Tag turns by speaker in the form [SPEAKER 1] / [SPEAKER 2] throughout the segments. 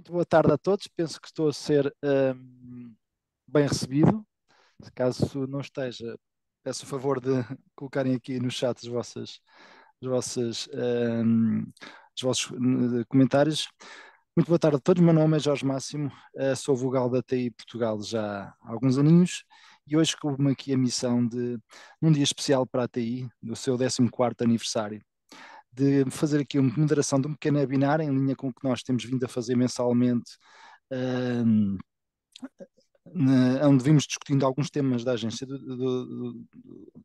[SPEAKER 1] Muito boa tarde a todos. Penso que estou a ser um, bem recebido. Se Caso não esteja, peço o favor de colocarem aqui no chat as vossas, as vossas, um, os vossos hum, comentários. Muito boa tarde a todos. Meu nome é Jorge Máximo, eh, sou vogal da TI Portugal já há alguns aninhos e hoje coube-me aqui a missão de, num dia especial para a TI, do seu 14 aniversário, de fazer aqui uma moderação de um pequeno webinar em linha com o que nós temos vindo a fazer mensalmente, onde vimos discutindo alguns temas da agência do, do,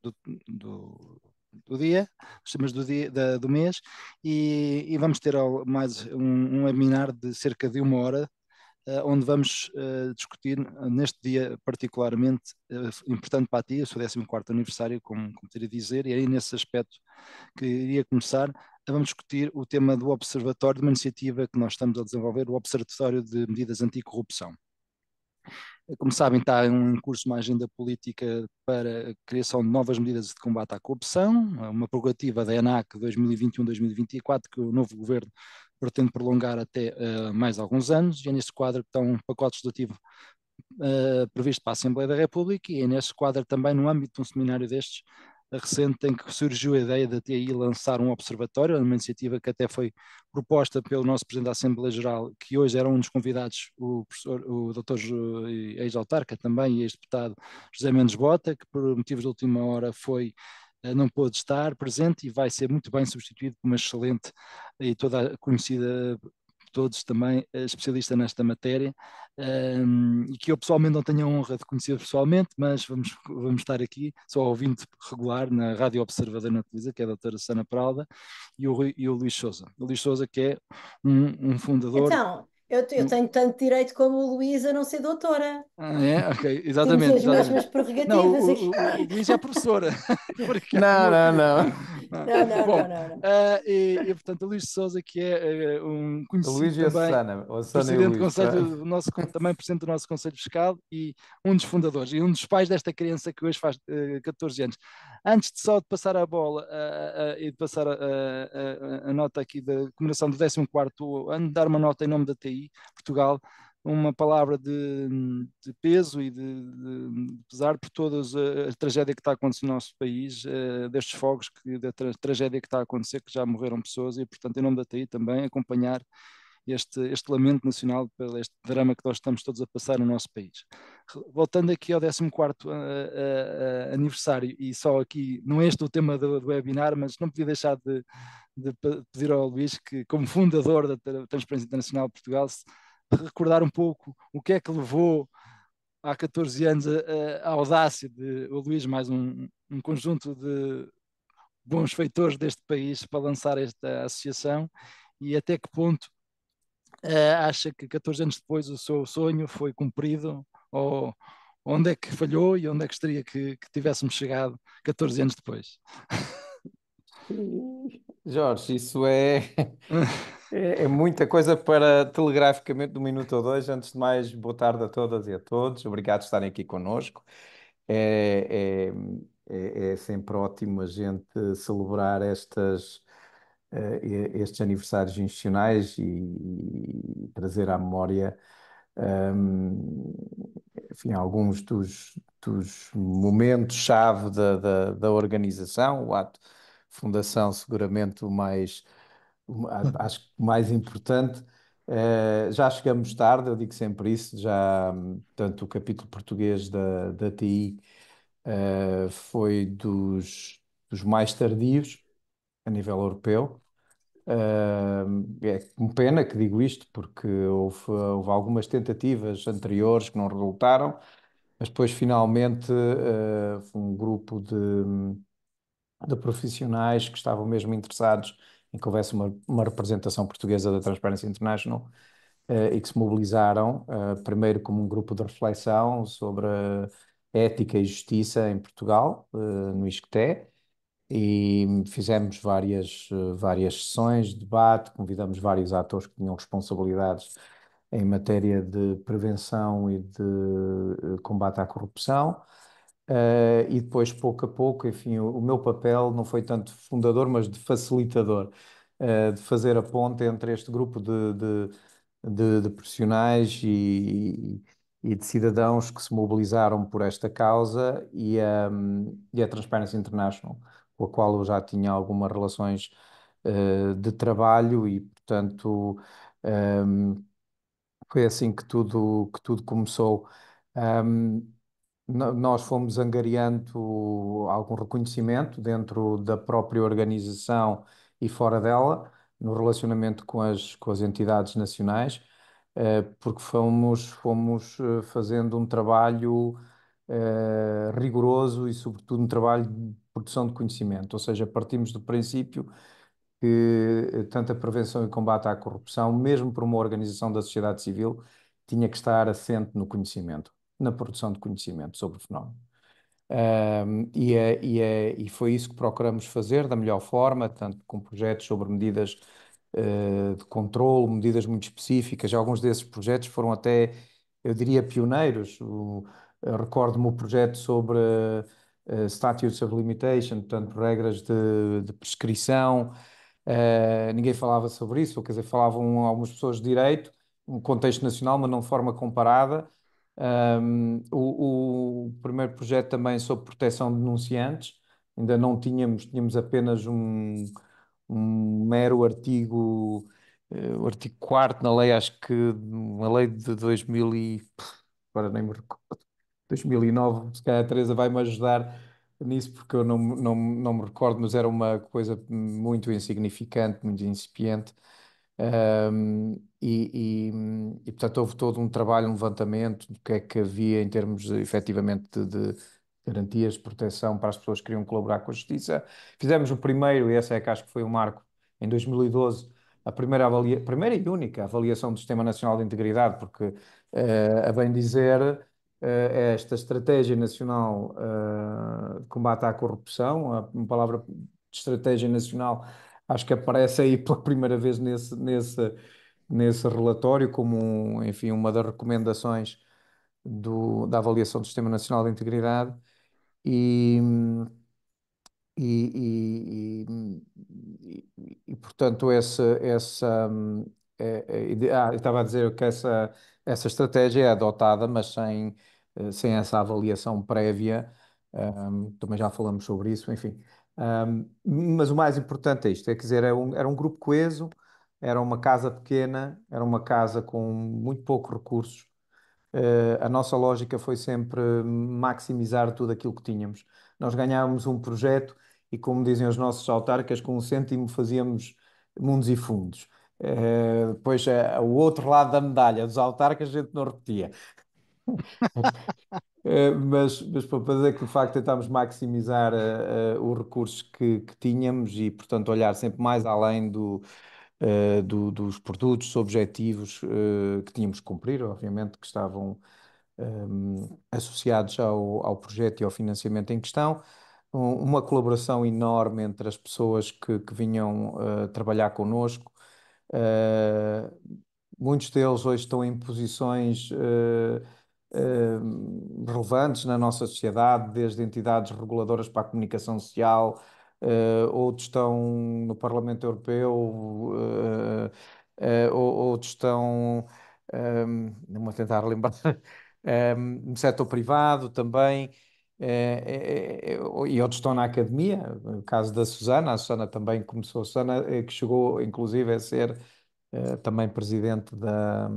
[SPEAKER 1] do, do do dia, os temas do, dia, da, do mês, e, e vamos ter mais um, um, webinar de cerca de uma hora eh, onde vamos eh, discutir, eh, neste dia particularmente importante para ti, o seu 14 aniversário, como, como teria a dizer, e aí nesse aspecto que iria começar, vamos discutir o tema do Observatório, de uma iniciativa que nós estamos a desenvolver, o Observatório de Medidas Anticorrupção. Como sabem, está em curso uma agenda política para a criação de novas medidas de combate à corrupção, é uma prerrogativa da ENAC 2021-2024 que o novo governo pretende prolongar até uh, mais alguns anos, e é nesse quadro que está um pacote legislativo uh, eh, previsto para a Assembleia da República, e é nesse quadro também, no âmbito de um seminário destes, recente em que surgiu a ideia da TI lançar um observatório, uma iniciativa que até foi proposta pelo nosso Presidente da Assembleia Geral, que hoje era um dos convidados, o, professor, o Dr. Eh, ex-autarca também e ex-deputado José Mendes Bota, que por motivos de última hora foi eh, não pôde estar presente e vai ser muito bem substituído por uma excelente e toda conhecida todos também eh, especialista nesta matéria um, ehm, e que eu pessoalmente não tenho a honra de conhecer pessoalmente, mas vamos, vamos estar aqui, sou ouvinte regular na Rádio Observador na Televisa, que é a doutora Sana Pralda, e o, e o Luís Souza. O Luís Souza que é um, um fundador... Então...
[SPEAKER 2] Eu, eu, tenho tanto direito como o Luís a não ser doutora.
[SPEAKER 1] Ah, é? Ok, exatamente. Temos as exatamente. mesmas prerrogativas não, o, aqui. O, o Luís é professora. não, não, não. Não, não, Bom, não. não, Uh, e, e, portanto, o Luís Souza, que é uh, um conhecido. Luís também, e O presidente e o Luís, tá? do nosso, também presidente do nosso Conselho Fiscal e um dos fundadores e um dos pais desta criança que hoje faz uh, eh, 14 anos. Antes de só de passar a bola e de passar a, nota aqui da comemoração do 14 ano, dar uma nota em nome da TI Portugal uma palavra de, de peso e de, de, de, pesar por toda a, a, tragédia que está a acontecer no nosso país, uh, destes fogos, que, da tra tragédia que está a acontecer, que já morreram pessoas, e portanto, em nome da TI também, acompanhar este, este lamento nacional pelo este drama que nós estamos todos a passar no nosso país. Voltando aqui ao 14 uh, uh, aniversário, e só aqui, não é este o tema do, do webinar, mas não podia deixar de, de pedir ao Luís que, como fundador da Transparência Internacional de Portugal, se, recordar um pouco o que é que levou há 14 anos a, a audácia de o Luís, mais um, um conjunto de bons feitores deste país para lançar esta associação e até que ponto uh, acha que 14 anos depois o seu sonho foi cumprido ou onde é que falhou e onde é que gostaria que, que tivéssemos chegado 14 anos depois?
[SPEAKER 3] Jorge, isso é É, é, muita coisa para telegraficamente de um minuto ou dois. Antes de mais, boa tarde a todas e a todos. Obrigado por estarem aqui conosco. É, é, é, é sempre ótimo a gente celebrar estas, eh, estes aniversários institucionais e, e trazer à memória um, enfim, alguns dos, dos momentos-chave da, da, da, organização, o ato fundação seguramente o mais acho que o mais importante. Uh, já chegamos tarde, eu digo sempre isso, já tanto o capítulo português da, da TI uh, eh, foi dos, dos mais tardios a nível europeu. Uh, é com pena que digo isto, porque houve, houve, algumas tentativas anteriores que não resultaram, mas depois finalmente uh, um grupo de, de profissionais que estavam mesmo interessados em que houvesse uma, uma representação portuguesa da Transparency International uh, e que se mobilizaram, uh, primeiro como um grupo de reflexão sobre ética e justiça em Portugal, eh, no ISCTE, e fizemos várias, várias sessões de debate, convidamos vários atores que tinham responsabilidades em matéria de prevenção e de combate à corrupção. Uh, e depois, pouco a pouco, enfim, o, o, meu papel não foi tanto fundador, mas de facilitador, uh, de fazer a ponte entre este grupo de, de, de, de profissionais e, e, de cidadãos que se mobilizaram por esta causa e, a e a Transparency International, com a qual eu já tinha algumas relações uh, de trabalho e, portanto, um, foi assim que tudo, que tudo começou. Um, nós fomos angariando algum reconhecimento dentro da própria organização e fora dela, no relacionamento com as, com as entidades nacionais, eh, porque fomos, fomos eh, fazendo um trabalho eh, rigoroso e, sobretudo, um trabalho de produção de conhecimento. Ou seja, partimos do princípio que tanto a prevenção e combate à corrupção, mesmo para uma organização da sociedade civil, tinha que estar assente no conhecimento na produção de conhecimento sobre o fenómeno. e, é, e, é, e, foi isso que procuramos fazer da melhor forma, tanto com projetos sobre medidas uh, de controle, medidas muito específicas. Alguns desses projetos foram até, eu diria, pioneiros. Recordo-me o projeto sobre uh, eh, eh, Statutes of Limitation, portanto, regras de, de prescrição. Uh, ninguém falava sobre isso, ou, quer dizer, falavam algumas pessoas de direito, um contexto nacional, mas não de forma comparada um, o, o, primeiro projeto também sobre proteção de denunciantes, ainda não tínhamos, tínhamos apenas um, um mero artigo, uh, o artigo 4 na lei, acho que uma lei de 2000 e, agora nem me recordo, 2009, se calhar a Teresa vai-me ajudar nisso porque eu não, não, não me recordo, mas era uma coisa muito insignificante, muito incipiente, e, e, e, portanto, houve todo um trabalho, um levantamento do que é que havia em termos, efetivamente, de, de garantias de proteção para as pessoas que queriam colaborar com a justiça. Fizemos o primeiro, e essa é que acho que foi o marco, em 2012, a primeira, avalia... primeira e única avaliação do Sistema Nacional de Integridade, porque, eh, a bem dizer, eh, é esta Estratégia Nacional eh, de Combate à Corrupção, a palavra de Estratégia Nacional acho que aparece aí pela primeira vez nesse, nesse, nesse relatório como, um, enfim, uma das recomendações do, da avaliação do Sistema Nacional de Integridade e, e, e, e, e portanto, essa, essa é, é, ah, estava a dizer que essa, essa estratégia é adotada, mas sem, eh, sem essa avaliação prévia, um, também já falamos sobre isso, enfim mas o mais importante é isto, é, quer dizer, era é um, era um grupo coeso, era uma casa pequena, era uma casa com muito pouco recursos. Uh, a nossa lógica foi sempre maximizar tudo aquilo que tínhamos. Nós ganhávamos um projeto e, como dizem os nossos autarcas, com um cêntimo fazíamos mundos e fundos. Uh, eh, depois, uh, eh, o outro lado da medalha dos autarcas a gente não repetia. Eh, mas, mas, dizer que de facto tentámos maximizar uh, eh, uh, eh, os recursos que, que, tínhamos e, portanto, olhar sempre mais além do, uh, do, dos produtos, objetivos que tínhamos que cumprir, obviamente, que estavam um, associados ao, ao projeto e ao financiamento em questão. Um, uma colaboração enorme entre as pessoas que, que vinham trabalhar connosco. Muitos deles hoje estão em posições Ehm, relevantes na nossa sociedade, desde entidades reguladoras para a comunicação social, uh, outros estão no Parlamento Europeu, eh, eh, outros estão, ehm, não vou tentar lembrar, ehm, no setor privado também, e outros estão na academia, no caso da Susana, a Susana também começou, a Susana que chegou inclusive a ser também presidente da,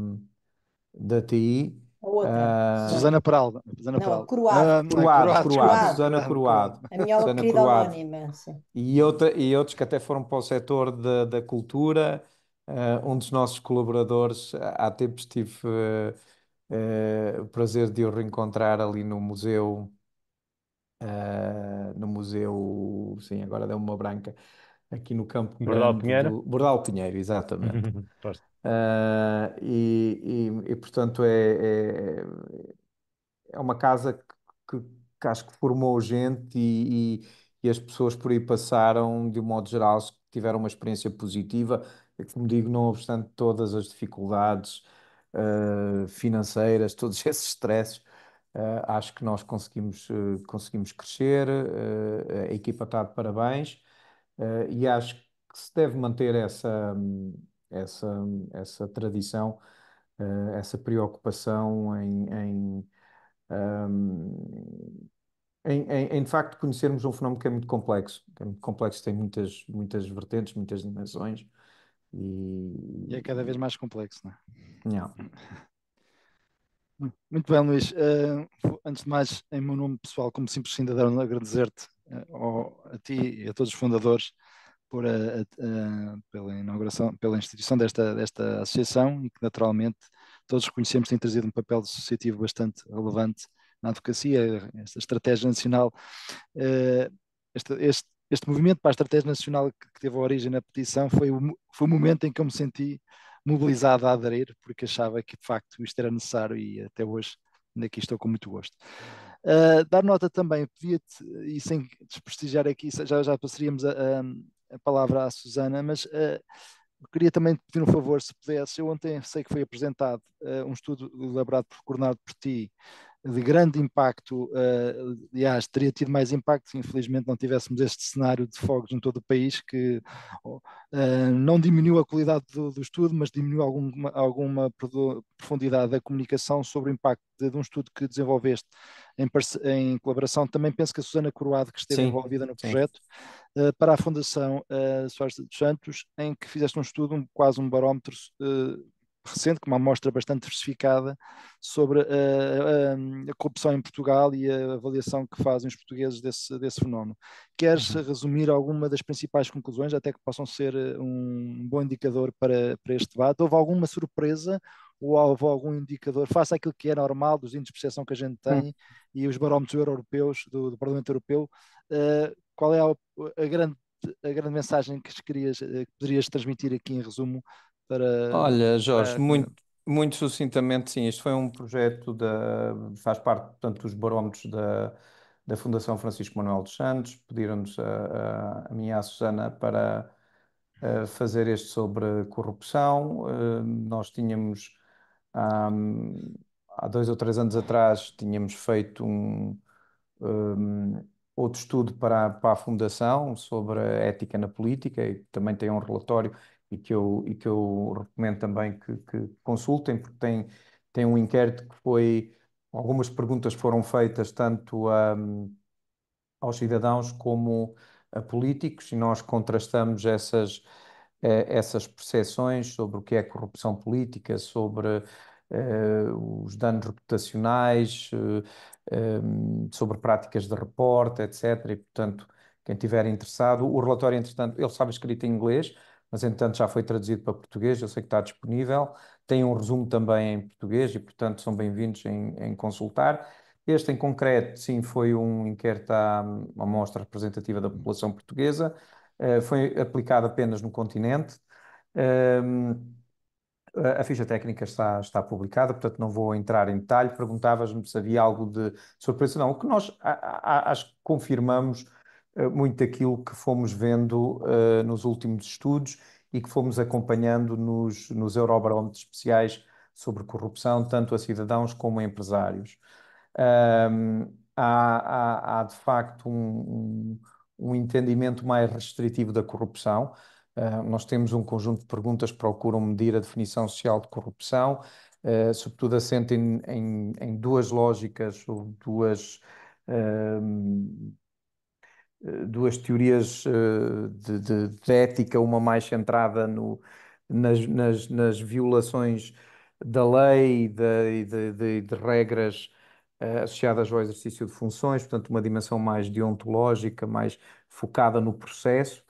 [SPEAKER 3] da TI, ah, Susana Peralta. Susana Não, Croado. Uh, Croado, Croado. Susana Croado. A minha Susana querida Croado. anônima. E, outra, e outros que até foram para o setor de, da cultura. Uh, um dos nossos colaboradores, há tempos tive o prazer de o reencontrar ali no museu. no museu, sim, agora deu uma branca, aqui no campo Bordal Pinheiro. Do... Bordal Pinheiro, exatamente. uh, e, e, e, portanto é, é, é, é uma casa que, que, que, acho que formou gente e, e, as pessoas por aí passaram, de um modo geral, tiveram uma experiência positiva, é como digo, não obstante todas as dificuldades uh, financeiras, todos esses estresses. Uh, ah, acho que nós conseguimos, conseguimos crescer, a equipa está de parabéns, uh, e acho que se deve manter essa, essa, essa tradição, uh, essa preocupação em, em, um, ehm, em, em, em, de facto conhecermos um fenómeno que é muito complexo, que é muito complexo, tem muitas, muitas vertentes, muitas dimensões. E... e é cada vez mais complexo, não é? Não.
[SPEAKER 1] Muito bem, Luís. Uh, antes de mais, em meu nome pessoal, como simples cidadão, agradecer-te a ti e a todos os fundadores por a, a, a, pela inauguração, pela instituição desta, desta associação e que naturalmente todos reconhecemos tem trazido um papel associativo bastante relevante na advocacia, esta estratégia nacional, eh, este, este, este movimento para a estratégia nacional que, teve origem na petição foi o, foi o momento em que eu me senti mobilizado a aderir, porque achava que de facto isto era necessário e até hoje ainda aqui estou com muito gosto. Uh, dar nota também, pedia-te, e sem desprestigiar aqui, já, já passaríamos a, a, a palavra à Susana, mas uh, queria também te pedir um favor, se pudesse. Eu ontem sei que foi apresentado uh, um estudo elaborado por Coordenado por ti de grande impacto, eh, aliás, teria tido mais impacto se infelizmente não tivéssemos este cenário de fogos em todo o país, que oh, eh, não diminuiu a qualidade do, do estudo, mas diminuiu alguma, alguma, profundidade da comunicação sobre o impacto de, de um estudo que desenvolveste em, em, colaboração. Também penso que a Susana Coroado, que esteve sim, envolvida no projeto, eh, para a Fundação Soares dos Santos, em que fizeste um estudo, quase um barómetro recente, com uma amostra bastante diversificada, sobre a, eh, a, eh, a, corrupção em Portugal e a avaliação que fazem os portugueses desse, desse fenómeno. Queres uhum. resumir alguma das principais conclusões, até que possam ser eh, um bom indicador para, para este debate? Houve alguma surpresa ou houve algum indicador, faça aquilo que é normal dos índices de percepção que a gente hum. tem e os barómetros europeus do, do Parlamento Europeu, uh, qual é a, a, grande, a grande mensagem que, querias, que poderias transmitir aqui em resumo para. Olha, Jorge, para... muito,
[SPEAKER 3] muito sucintamente, sim. Este foi um projeto da. faz parte, portanto, dos barómetros da, da Fundação Francisco Manuel dos Santos. Pediram-nos a, a, a minha a Susana para a eh, fazer este sobre corrupção. Eh, nós tínhamos. Um, há dois ou três anos atrás tínhamos feito um, um outro estudo para, para, a Fundação sobre a ética na política e também tem um relatório e que eu, e que eu recomendo também que, que consultem, porque tem, tem um inquérito que foi. Algumas perguntas foram feitas tanto a, hum, aos cidadãos como a políticos, e nós contrastamos essas, eh, essas percepções sobre o que é corrupção política, sobre Uh, os danos reputacionais, uh, eh, um, sobre práticas de reporte, etc. E, portanto, quem estiver interessado, o relatório, entretanto, ele sabe escrito em inglês, mas entretanto já foi traduzido para português, eu sei que está disponível. Tem um resumo também em português e, portanto, são bem-vindos em, em, consultar. Este em concreto, sim, foi um inquérito à amostra representativa da população portuguesa, uh, foi aplicado apenas no continente. Uh, a ficha técnica está, está publicada, portanto não vou entrar em detalhe. Perguntavas-me se havia algo de surpresa. Não, o que nós acho que confirmamos eh, muito daquilo que fomos vendo uh, nos últimos estudos e que fomos acompanhando nos, nos eurobarómetros especiais sobre corrupção, tanto a cidadãos como a empresários. Um, há, há, há, de facto um, um, entendimento mais restritivo da corrupção. Uh, nós temos um conjunto de perguntas que procuram medir a definição social de corrupção, uh, sobretudo assente em, em, em, duas lógicas, ou duas duas teorias eh, de, de, de, ética, uma mais centrada no, nas, nas, nas violações da lei e de, de, de, regras eh, associadas ao exercício de funções, portanto, uma dimensão mais deontológica, mais focada no processo.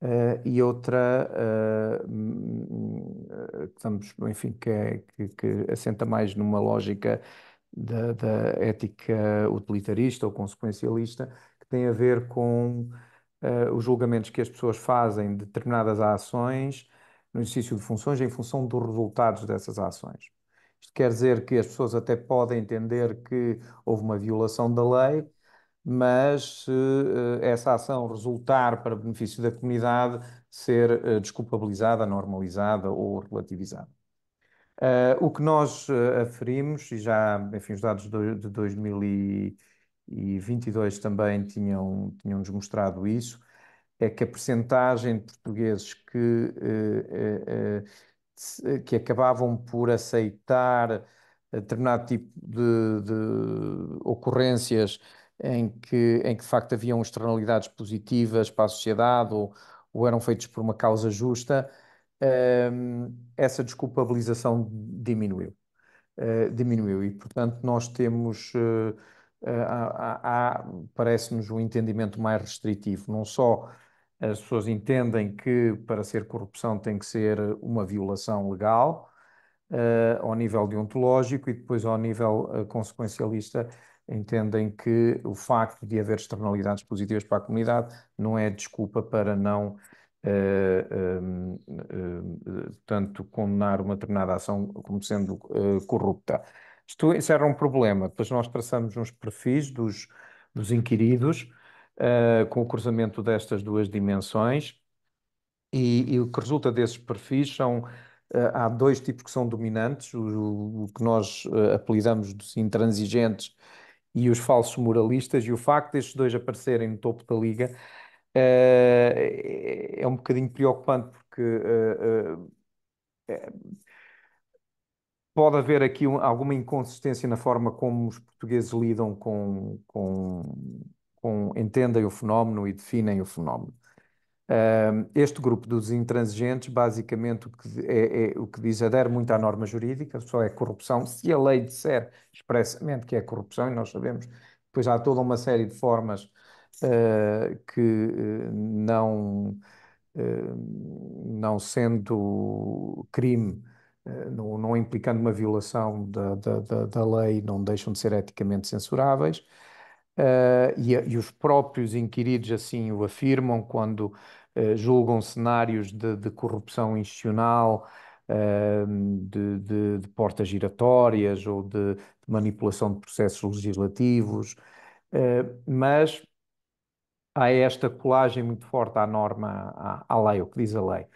[SPEAKER 3] Eh, e outra, estamos, enfim, que, é, que, que assenta mais numa lógica da ética utilitarista ou consequencialista, que tem a ver com uh, os julgamentos que as pessoas fazem de determinadas ações no exercício de funções em função dos resultados dessas ações. Isto quer dizer que as pessoas até podem entender que houve uma violação da lei, mas se uh, essa ação resultar para benefício da comunidade, ser uh, desculpabilizada, normalizada ou relativizada. Uh, o que nós uh, aferimos, e já, enfim, os dados de, de 2000 e 22 também tinham, tinham nos mostrado isso, é que a percentagem de portugueses que, eh, eh, eh que acabavam por aceitar eh, determinado tipo de, de ocorrências em que, em que de facto haviam externalidades positivas para a sociedade ou, ou eram feitos por uma causa justa, ehm, essa desculpabilização diminuiu. Eh, diminuiu e, portanto, nós temos eh, há, há parece-nos, um entendimento mais restritivo. Não só as pessoas entendem que para ser corrupção tem que ser uma violação legal, uh, ao nível deontológico, e depois ao nível uh, consequencialista entendem que o facto de haver externalidades positivas para a comunidade não é desculpa para não. Uh, tanto condenar uma determinada ação como sendo corrupta. Isto, isso era um problema. Depois nós traçamos uns perfis dos, dos inquiridos uh, com o cruzamento destas duas dimensões e, e, o que resulta desses perfis são uh, há dois tipos que são dominantes, o, o que nós uh, apelidamos de intransigentes e os falsos moralistas, e o facto destes dois aparecerem no topo da liga é, é um bocadinho preocupante porque Pode haver aqui um, alguma inconsistência na forma como os portugueses lidam com, com, com entendem o fenómeno e definem o fenómeno. este grupo dos intransigentes, basicamente, o que, é, é, o que diz é adere muito à norma jurídica, só é corrupção. Se a lei disser expressamente que é corrupção, e nós sabemos, depois há toda uma série de formas uh, que uh, não, eh, não sendo crime eh, não, não implicando uma violação da, da, da, da, lei, não deixam de ser eticamente censuráveis. Uh, e, e, os próprios inquiridos assim o afirmam quando uh, julgam cenários de, de corrupção institucional, uh, de, de, de, portas giratórias ou de, manipulação de processos legislativos, mas há esta colagem muito forte à norma, à, à lei, o que diz a lei.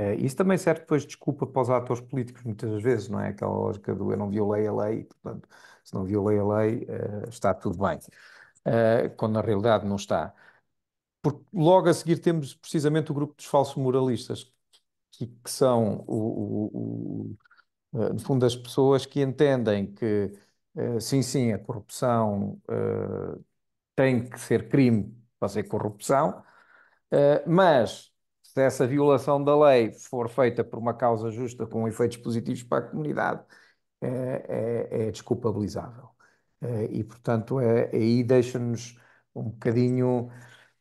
[SPEAKER 3] Eh, isso também serve depois de desculpa para os atores políticos, muitas vezes, não é? Aquela lógica do eu não violei a lei, portanto, se não violei a lei, eh, está tudo bem. Eh, quando na realidade não está. Porque logo a seguir temos precisamente o grupo dos falsos moralistas, que, que são, o, o, o, no fundo, as pessoas que entendem que, sim, sim, a corrupção tem que ser crime para ser corrupção, mas se essa violação da lei for feita por uma causa justa com efeitos positivos para a comunidade, é, é, é desculpabilizável. É, e, portanto, é, aí deixa-nos um bocadinho.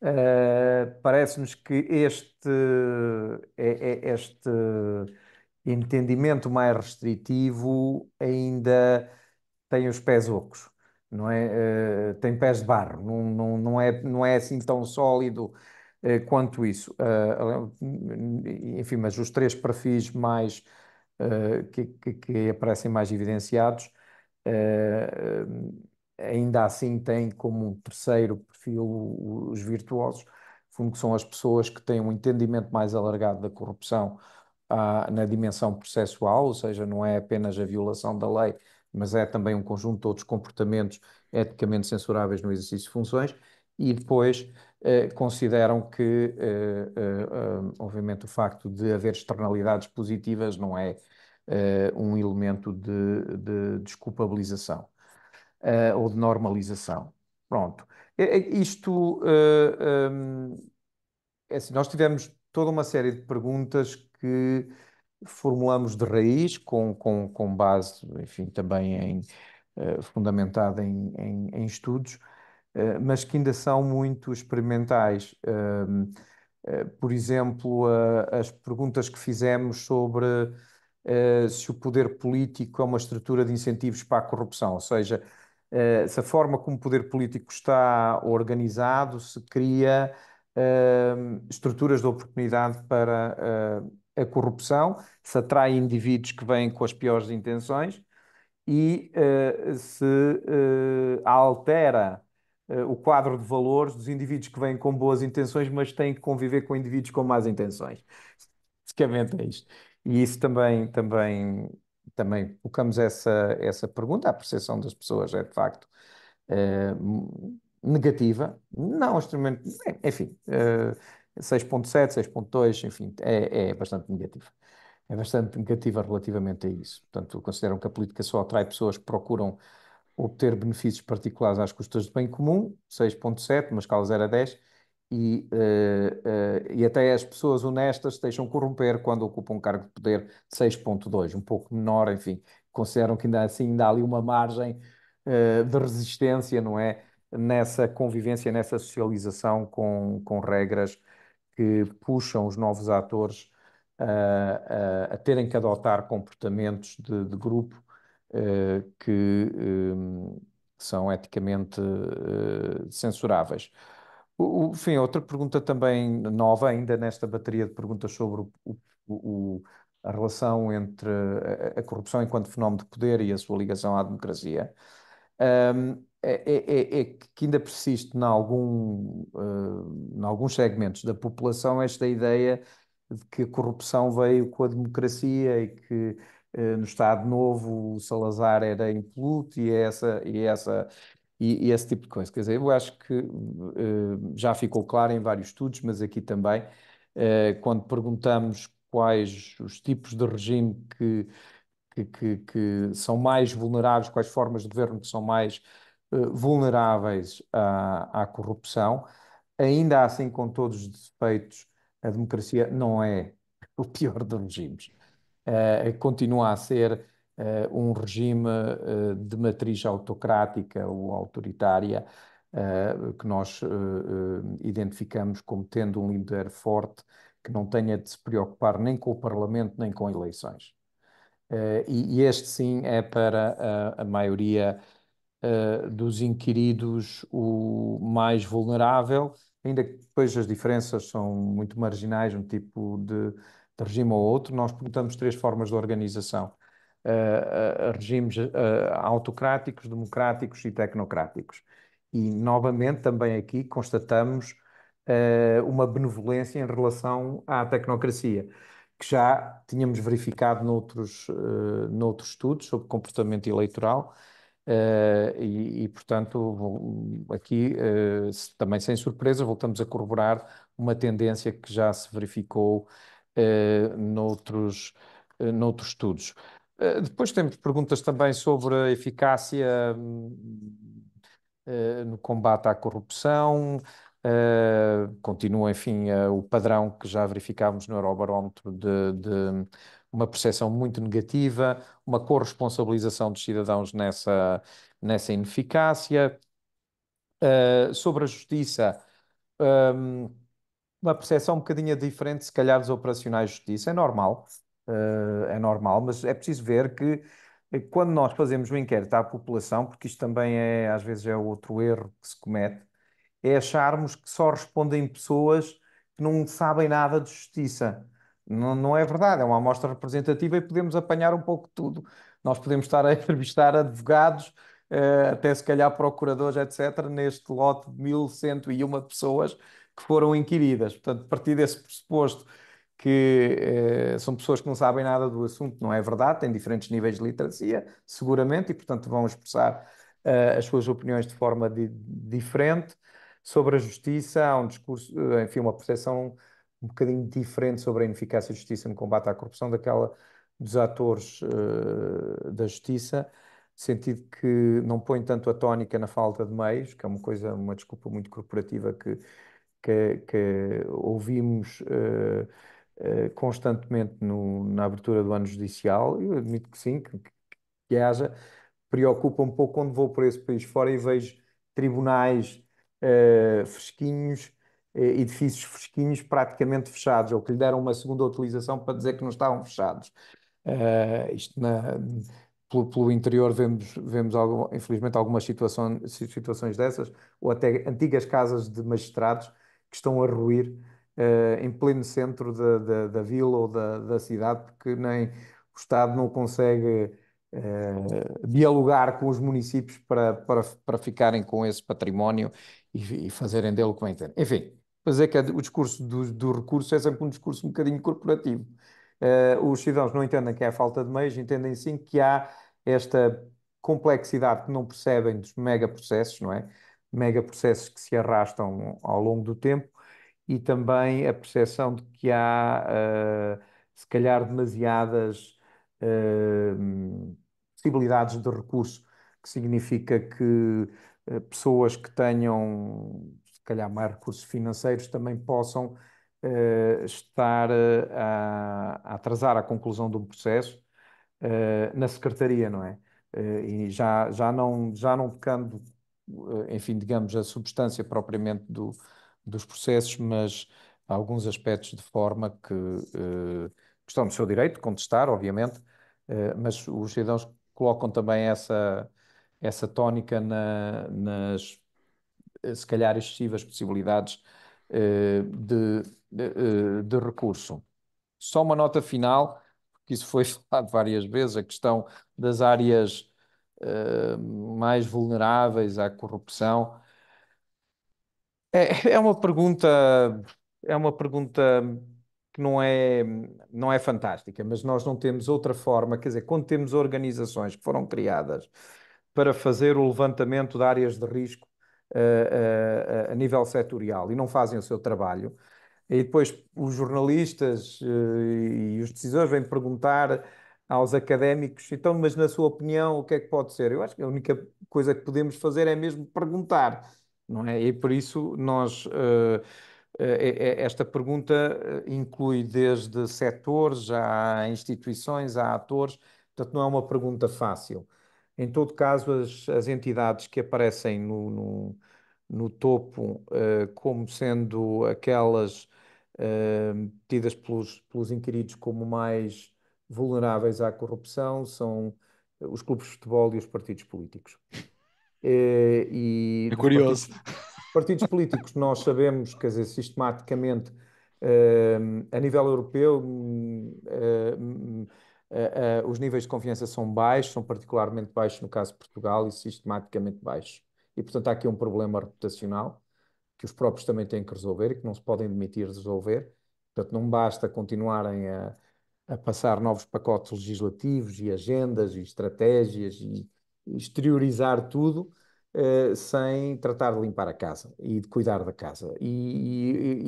[SPEAKER 3] É, parece-nos que este, é, este entendimento mais restritivo ainda tem os pés ocos, não é? tem pés de barro, não, não, não, é, não é assim tão sólido eh, quanto isso. Eh, é enfim, mas os três perfis mais eh, que, que, que aparecem mais evidenciados, ainda assim têm como terceiro perfil os virtuosos, fundo que são as pessoas que têm um entendimento mais alargado da corrupção ah, na dimensão processual, ou seja, não é apenas a violação da lei, mas é também um conjunto de outros comportamentos eticamente censuráveis no exercício de funções, e depois eh, consideram que, eh, eh, obviamente, o facto de haver externalidades positivas não é um elemento de, de desculpabilização ou de normalização. Pronto. Isto. É assim, nós tivemos toda uma série de perguntas que formulamos de raiz, com, com, com base, enfim, também em, fundamentada em, em, em estudos eh, mas que ainda são muito experimentais. Eh, por exemplo, as perguntas que fizemos sobre eh, se o poder político é uma estrutura de incentivos para a corrupção, ou seja, se a forma como o poder político está organizado se cria estruturas de oportunidade para a corrupção, se atrai indivíduos que vêm com as piores intenções e se altera eh, o quadro de valores dos indivíduos que vêm com boas intenções, mas têm que conviver com indivíduos com más intenções. Basicamente é isto. E isso também, também, também colocamos essa, essa pergunta. A percepção das pessoas é, de facto, eh, negativa. Não, extremamente. É, enfim, eh, 6,7, 6,2, enfim, é, é bastante negativa. É bastante negativa relativamente a isso. Portanto, consideram que a política só atrai pessoas que procuram obter benefícios particulares às custas do bem comum, 6.7, uma escala 0 a 10, e, uh, uh, e até as pessoas honestas se deixam corromper quando ocupam um cargo de poder 6.2, um pouco menor, enfim, consideram que ainda assim ainda há ali uma margem uh, de resistência, não é? Nessa convivência, nessa socialização com, com regras que puxam os novos atores a, a, a terem que adotar comportamentos de, de grupo eh, que ehm, são eticamente eh, censuráveis. O, enfim, outra pergunta também nova, ainda nesta bateria de perguntas sobre o, o, a relação entre a, a, corrupção enquanto fenómeno de poder e a sua ligação à democracia, um, ehm, é, é, é, é, que ainda persiste em algum, uh, alguns segmentos da população esta ideia de que a corrupção veio com a democracia e que eh, no Estado Novo o Salazar era impoluto e é essa, e é essa e, e, esse tipo de coisa. Quer dizer, eu acho que uh, já ficou claro em vários estudos, mas aqui também, uh, quando perguntamos quais os tipos de regime que, que, que, que, são mais vulneráveis, quais formas de governo que são mais uh, vulneráveis à, à corrupção, ainda assim, com todos os defeitos, a democracia não é o pior dos regimes. Eh, continua a ser eh, um regime eh, de matriz autocrática ou autoritária que nós identificamos como tendo um líder forte que não tenha de se preocupar nem com o Parlamento nem com eleições. e, este sim é para a, maioria dos inquiridos o mais vulnerável, ainda que depois as diferenças são muito marginais no tipo de de regime ao outro, nós perguntamos três formas de organização. Uh, uh, regimes uh, autocráticos, democráticos e tecnocráticos. E, novamente, também aqui constatamos uma benevolência em relação à tecnocracia, que já tínhamos verificado noutros, noutros estudos sobre comportamento eleitoral. E, e, portanto, aqui, também sem surpresa, voltamos a corroborar uma tendência que já se verificou eh, noutros, eh, noutros estudos. Eh, depois temos perguntas também sobre a eficácia hum, no combate à corrupção. continua, enfim, o padrão que já verificámos no Eurobarómetro de, de uma percepção muito negativa, uma corresponsabilização dos cidadãos nessa, nessa ineficácia. sobre a justiça, um, uma percepção um bocadinho diferente, se calhar, dos operacionais de justiça. É normal, uh, é normal, mas é preciso ver que eh, quando nós fazemos um inquérito à população, porque isto também é, às vezes, é outro erro que se comete, é acharmos que só respondem pessoas que não sabem nada de justiça. Não, não é verdade, é uma amostra representativa e podemos apanhar um pouco de tudo. Nós podemos estar a entrevistar advogados, uh, até se calhar procuradores, etc., neste lote de 1101 pessoas, que foram inquiridas. Portanto, a partir desse pressuposto que eh, são pessoas que não sabem nada do assunto, não é verdade, têm diferentes níveis de literacia, seguramente, e portanto vão expressar eh, as suas opiniões de forma de, diferente sobre a justiça, há um discurso, eh, enfim, uma percepção um bocadinho diferente sobre a ineficácia da justiça no combate à corrupção daquela dos atores eh, da justiça, no sentido que não põe tanto a tónica na falta de meios, que é uma coisa, uma desculpa muito corporativa que que, que ouvimos uh, uh, constantemente no, na abertura do ano judicial, eu admito que sim, que, que haja, preocupa um pouco quando vou por esse país fora e vejo tribunais uh, fresquinhos, edifícios fresquinhos praticamente fechados, ou que lhe deram uma segunda utilização para dizer que não estavam fechados. isto na, pelo, pelo, interior vemos, vemos algum, infelizmente algumas situações, situações dessas, ou até antigas casas de magistrados que estão a ruir uh, em pleno centro da, da, da vila ou da, da, cidade, porque nem o Estado não consegue uh, dialogar com os municípios para, para, para ficarem com esse património e, e fazerem dele o que entender. Enfim, fazer é que o discurso do, do recurso é sempre um discurso um bocadinho corporativo. Uh, os cidadãos não entendem que é a falta de meios, entendem sim que há esta complexidade que não percebem dos megaprocessos, não é? megaprocessos que se arrastam ao longo do tempo e também a percepção de que há, uh, se calhar, demasiadas uh, possibilidades de recurso, que significa que uh, pessoas que tenham, se calhar, mais recursos financeiros também possam estar a, a, atrasar a conclusão de um processo na secretaria, não é? e já, já, não, já não tocando eh, enfim, digamos, a substância propriamente do, dos processos, mas alguns aspectos de forma que, eh, que estão no seu direito de contestar, obviamente, eh, mas os cidadãos colocam também essa, essa tónica na, nas, eh, se calhar, excessivas possibilidades de, de, de, recurso. Só uma nota final, porque isso foi falado várias vezes, a questão das áreas eh, mais vulneráveis à corrupção? É, é uma pergunta, é uma pergunta que não é, não é fantástica, mas nós não temos outra forma, quer dizer, quando temos organizações que foram criadas para fazer o levantamento de áreas de risco eh, eh, a nível setorial e não fazem o seu trabalho, e depois os jornalistas e os decisores vêm perguntar aos académicos, então, mas na sua opinião, o que é que pode ser? Eu acho que a única coisa que podemos fazer é mesmo perguntar, não é? E por isso nós. Uh, esta pergunta inclui desde setores a instituições, a atores, portanto, não é uma pergunta fácil. Em todo caso, as, as entidades que aparecem no, no, no topo como sendo aquelas tidas pelos, pelos inquiridos como mais vulneráveis à corrupção são eh, os clubes de futebol e os partidos políticos. É, e é curioso. Partidos, partidos, políticos, nós sabemos, quer dizer, sistematicamente, eh, a nível europeu, hum, hum, os níveis de confiança são baixos, são particularmente baixos no caso de Portugal e sistematicamente baixos. E, portanto, há aqui um problema reputacional que os próprios também têm que resolver e que não se podem demitir de resolver. Portanto, não basta continuarem a, a passar novos pacotes legislativos e agendas e estratégias e exteriorizar tudo uh, sem tratar de limpar a casa e de cuidar da casa. E,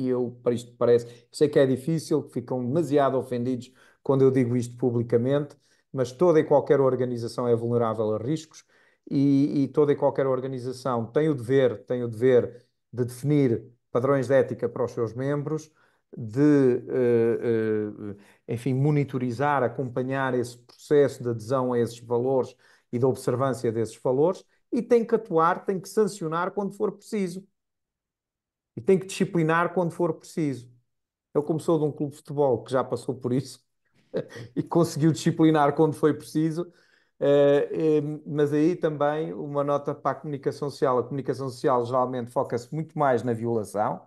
[SPEAKER 3] e, e eu, para isto parece, sei que é difícil, que ficam demasiado ofendidos quando eu digo isto publicamente, mas toda e qualquer organização é vulnerável a riscos e, e toda e qualquer organização tem o dever, tem o dever de definir padrões de ética para os seus membros, de, eh, eh, enfim, monitorizar, acompanhar esse processo de adesão a esses valores e da observância desses valores e tem que atuar, tem que sancionar quando for preciso. E tem que disciplinar quando for preciso. Eu, como sou de um clube de futebol que já passou por isso e conseguiu disciplinar quando foi preciso, eh, mas aí também uma nota para a comunicação social. A comunicação social geralmente foca-se muito mais na violação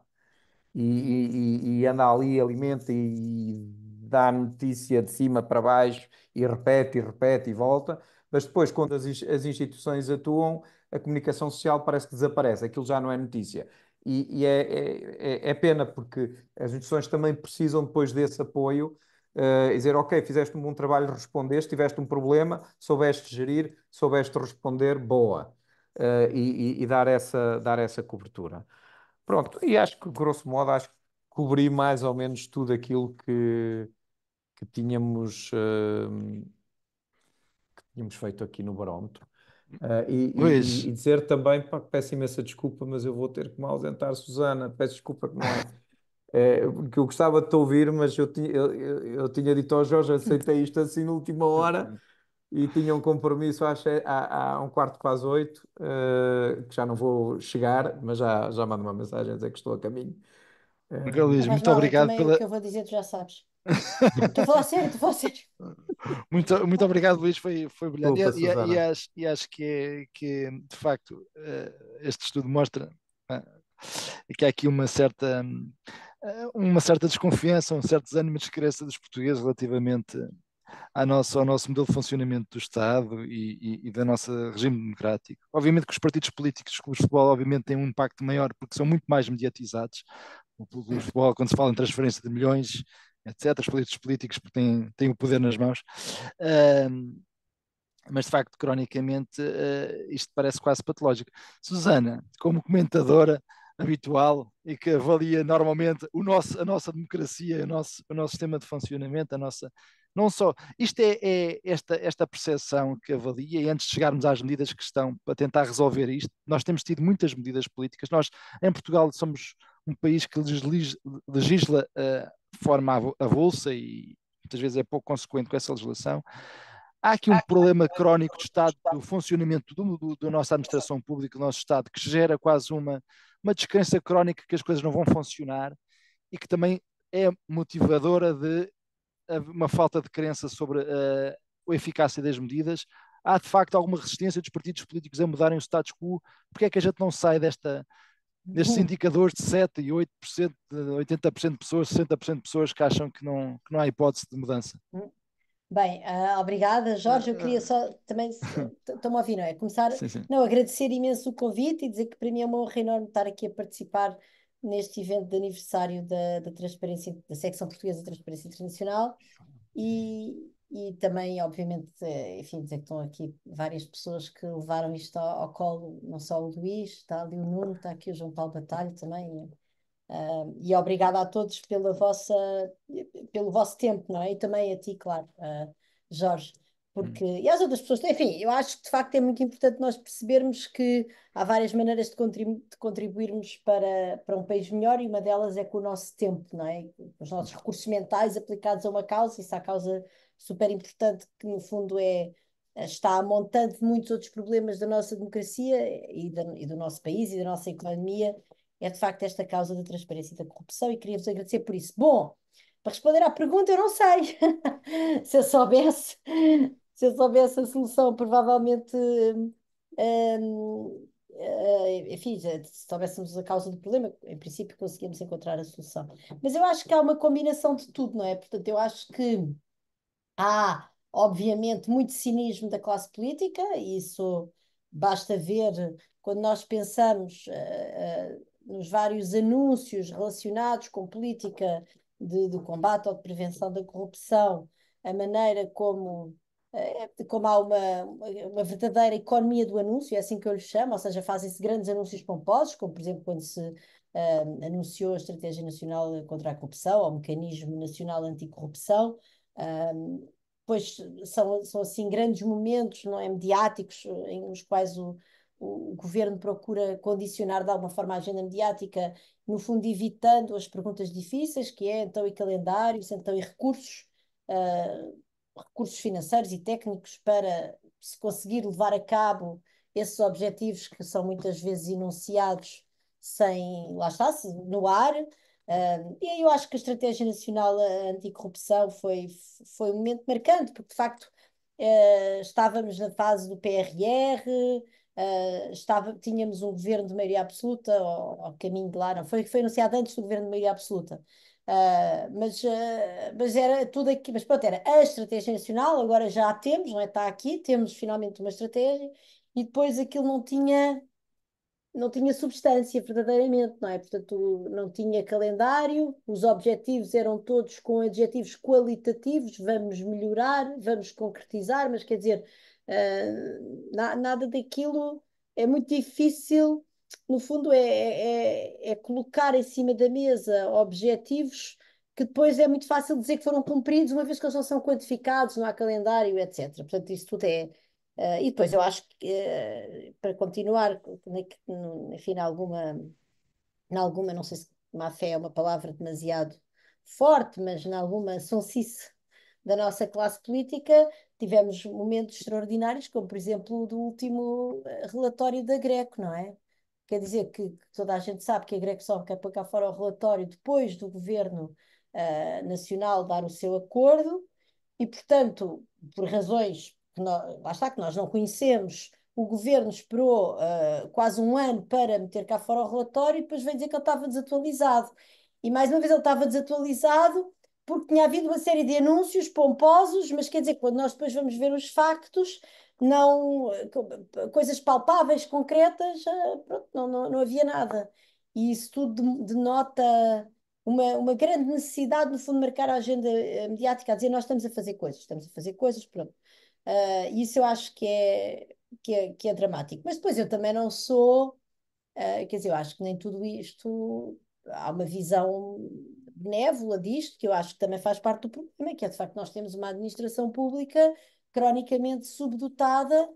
[SPEAKER 3] e, e, e anda ali, alimenta e dá notícia de cima para baixo e repete e repete e volta, mas depois, quando as, as instituições atuam, a comunicação social parece que desaparece, aquilo já não é notícia. E, e é, é, é, é pena, porque as instituições também precisam depois desse apoio, uh, dizer, ok, fizeste um bom trabalho, respondeste, tiveste um problema, soubeste gerir, soubeste responder, boa. Uh, e, e, e dar, essa, dar essa cobertura. Pronto, e acho que, grosso modo, acho que cobri mais ou menos tudo aquilo que, que tínhamos, hum, que tínhamos feito aqui no barómetro. Ah, e, e- e dizer também, pá, peço imensa desculpa, mas eu vou ter que me ausentar, Susana. Peço desculpa que não é. É, porque eu gostava de te ouvir, mas eu tinha, eu, eu, eu tinha dito ao Jorge, aceitei isto assim na última hora e tinha um compromisso às, é, um quarto para as oito, uh, que já não vou chegar, mas já, já mando uma mensagem
[SPEAKER 1] a dizer que estou a caminho. Uh, muito obrigado também pela... O que eu
[SPEAKER 2] vou dizer, tu já sabes.
[SPEAKER 1] estou a falar sério, estou a falar sério. Muito, muito obrigado, Luís, foi, foi brilhante. Opa, e, e, e, acho, e acho que, é, que, de facto, uh, este estudo mostra que há aqui uma certa uma certa desconfiança, um certo desânimo de crença dos portugueses relativamente à nossa, ao nosso modelo de funcionamento do Estado e, e, e da nossa regime democrático. Obviamente que os partidos políticos, o futebol, obviamente têm um impacto maior porque são muito mais mediatizados. O, o futebol, quando se fala em transferência de milhões, etc., os partidos políticos têm, têm o poder nas mãos. Uh, mas de facto, cronicamente, uh, isto parece quase patológico. Susana, como comentadora habitual e que avalia normalmente o nosso, a nossa democracia, o nosso, o nosso sistema de funcionamento, a nossa não só. Isto é, é, esta, esta percepção que avalia, e antes de chegarmos às medidas que estão para tentar resolver isto, nós temos tido muitas medidas políticas. Nós, em Portugal, somos um país que legisla, legisla uh, de forma avulsa e muitas vezes é pouco consequente com essa legislação. Há aqui um problema crónico do Estado, do funcionamento do, do, da nossa administração pública, do nosso Estado, que gera quase uma, uma descrença crónica que as coisas não vão funcionar e que também é motivadora de uma falta de crença sobre a, eh, a eficácia das medidas, há de facto alguma resistência dos partidos políticos a mudarem o status quo, porque é que a gente não sai desta, destes hum. indicadores de 7% e 8%, 80% de pessoas, 60% de pessoas que acham que não, que não há hipótese de mudança?
[SPEAKER 2] Hum. Bem, uh, obrigada, Jorge. Eu ah, queria ah. só também, estão-me a ouvir, não é? Começar, sim, sim. não, agradecer imenso o convite e dizer que para mim é uma honra enorme estar aqui a participar neste evento de aniversário da, da Transparência, da Secção Portuguesa de Transparência Internacional e, e também, obviamente, eh, enfim, dizer que estão aqui várias pessoas que levaram isto ao, ao colo, não só o Luís, está ali o Nuno, está aqui o João Paulo Batalho também. Uh, e obrigada a todos pela vossa, pelo vosso tempo, não é? E também a ti, claro, uh, Jorge. Hum. Porque, e as outras pessoas, enfim, eu acho que de facto é muito importante nós percebermos que há várias maneiras de, contribu de contribuirmos para, para um país melhor e uma delas é com o nosso tempo, não é? Os nossos hum. recursos mentais aplicados a uma causa, isso é a causa super importante que no fundo é está a montante de muitos outros problemas da nossa democracia e, da, e do nosso país e da nossa economia, é de facto esta causa da transparência e da corrupção e queria-vos agradecer por isso. Bom, para responder à pergunta, eu não sei. Se eu soubesse, se eu soubesse a solução, provavelmente. Hum, hum eh, enfim, se soubéssemos a causa do problema, em princípio conseguíamos encontrar a solução. Mas eu acho que há uma combinação de tudo, não é? Portanto, eu acho que há, obviamente, muito cinismo da classe política, e isso basta ver quando nós pensamos uh, uh, nos vários anúncios relacionados com política de, de combate ou de prevenção da corrupção, a maneira como é, como há uma, uma verdadeira economia do anúncio, é assim que eu lhe chamo, ou seja, fazem-se grandes anúncios pomposos, como por exemplo quando se ehm, anunciou a Estratégia Nacional contra a Corrupção, ou o Mecanismo Nacional Anticorrupção, um, ehm, pois são, são assim grandes momentos não é, mediáticos em, os quais o, o governo procura condicionar de alguma forma a agenda mediática, no fundo evitando as perguntas difíceis, que é então e calendários, então e recursos, uh, recursos financeiros e técnicos para se conseguir levar a cabo esses objetivos que são muitas vezes enunciados sem, lá está, no ar. Uh, e aí eu acho que a Estratégia Nacional Anticorrupção foi, foi um momento marcante, porque de facto uh, estávamos na fase do PRR, uh, eh, estava, tínhamos um governo de maioria absoluta, ao, ao caminho de lá, não foi, foi anunciado antes do governo de maioria absoluta. Ah, mas, uh, mas era tudo aqui, mas pronto, era a estratégia nacional, agora já a temos, não é? Está aqui, temos finalmente uma estratégia, e depois aquilo não tinha não tinha substância verdadeiramente, não é? Portanto, não tinha calendário, os objetivos eram todos com adjetivos qualitativos, vamos melhorar, vamos concretizar, mas quer dizer, uh, na, nada daquilo é muito difícil no fundo, é, é, é, é, colocar em cima da mesa objetivos que depois é muito fácil dizer que foram cumpridos, uma vez que eles não são quantificados, não há calendário, etc. Portanto, isso tudo é. Uh, e depois eu acho que, uh, para continuar, enfim, alguma, alguma, não sei se má fé é uma palavra demasiado forte, mas em alguma sonsice da nossa classe política, tivemos momentos extraordinários, como por exemplo o do último eh, relatório da Greco, não é? quer dizer que toda a gente sabe que a Grexon quer pôr cá fora o relatório depois do governo uh, nacional dar o seu acordo, e, portanto, por razões que nós, basta que nós não conhecemos, o governo esperou uh, quase um ano para meter cá fora o relatório e depois veio dizer que ele estava desatualizado. E mais uma vez ele estava desatualizado porque tinha havido uma série de anúncios pomposos, mas quer dizer, quando nós depois vamos ver os factos, não eh, coisas palpáveis, concretas, pronto, não, não, não havia nada. E isso tudo denota uma, uma grande necessidade, no fundo, de marcar a agenda eh, mediática, a dizer nós estamos a fazer coisas, estamos a fazer coisas, pronto. Uh, isso eu acho que é, que é, que, é, dramático. Mas depois eu também não sou, uh, quer dizer, eu acho que nem tudo isto há uma visão benévola disto, que eu acho que também faz parte do problema, é que é de facto nós temos uma administração pública cronicamente subdotada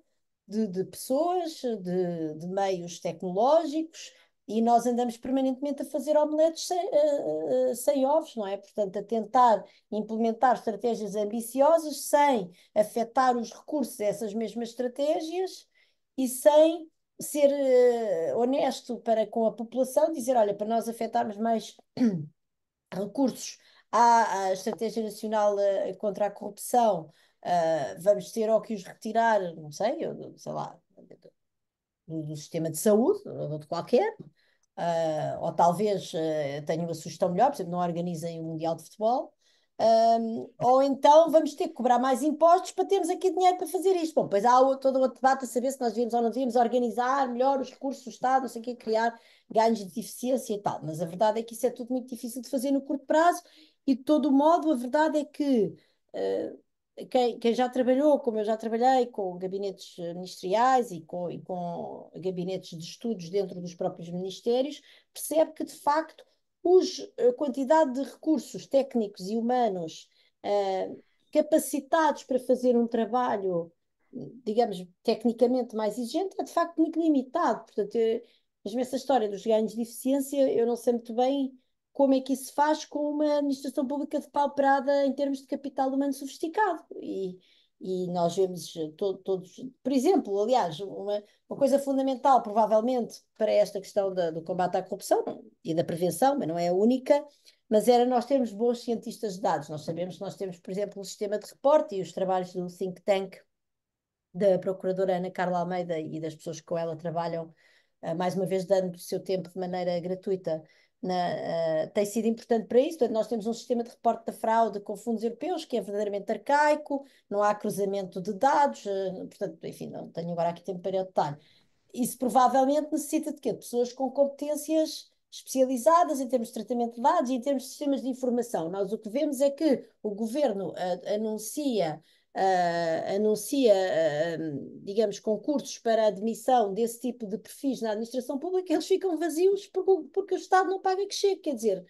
[SPEAKER 2] de, de pessoas, de, de, meios tecnológicos, e nós andamos permanentemente a fazer omeletes sem, uh, uh, sem, ovos, não é? Portanto, a tentar implementar estratégias ambiciosas sem afetar os recursos dessas essas mesmas estratégias e sem ser uh, honesto para com a população, dizer, olha, para nós afetarmos mais recursos à, à Estratégia Nacional eh, contra a Corrupção, uh, vamos ter ou que os retirar, não sei, eu, sei lá, do, do, sistema de saúde, ou de qualquer, uh, ou talvez uh, tenha uma sugestão melhor, por exemplo, não organizem o Mundial de Futebol, um, ou então vamos ter que cobrar mais impostos para termos aqui dinheiro para fazer isto. Bom, pois há todo o debate a saber se nós devíamos ou não devíamos organizar melhor os recursos do Estado, não sei o quê, criar ganhos de eficiência e tal. Mas a verdade é que isso é tudo muito difícil de fazer no curto prazo e, de todo modo, a verdade é que uh, quem, quem, já trabalhou, como eu já trabalhei, com gabinetes ministeriais e com, e com gabinetes de estudos dentro dos próprios ministérios, percebe que, de facto, a quantidade de recursos técnicos e humanos uh, capacitados para fazer um trabalho, digamos, tecnicamente mais exigente, é de facto muito limitado. Portanto, eu, mesmo essa história dos ganhos de eficiência, eu não sei muito bem como é que isso se faz com uma administração pública depauperada em termos de capital humano sofisticado. E, e nós vemos eh, todos, por exemplo, aliás, uma, uma, coisa fundamental, provavelmente, para esta questão da, do combate à corrupção e da prevenção, mas não é a única, mas era nós termos bons cientistas de dados. Nós sabemos que nós temos, por exemplo, o sistema de reporte e os trabalhos do think tank da procuradora Ana Carla Almeida e das pessoas que com ela trabalham, eh, mais uma vez dando o seu tempo de maneira gratuita na, uh, tem sido importante para isso. Portanto, nós temos um sistema de reporte da fraude com fundos europeus que é verdadeiramente arcaico, não há cruzamento de dados, uh, portanto, enfim, não tenho agora aqui tempo para o detalhe. Isso provavelmente necessita de quê? De pessoas com competências especializadas em termos de tratamento de dados e em termos de sistemas de informação. Nós o que vemos é que o governo uh, anuncia uh, anuncia, uh, digamos, concursos para admissão desse tipo de perfis na administração pública, eles ficam vazios porque, porque o Estado não paga que chegue. Quer dizer,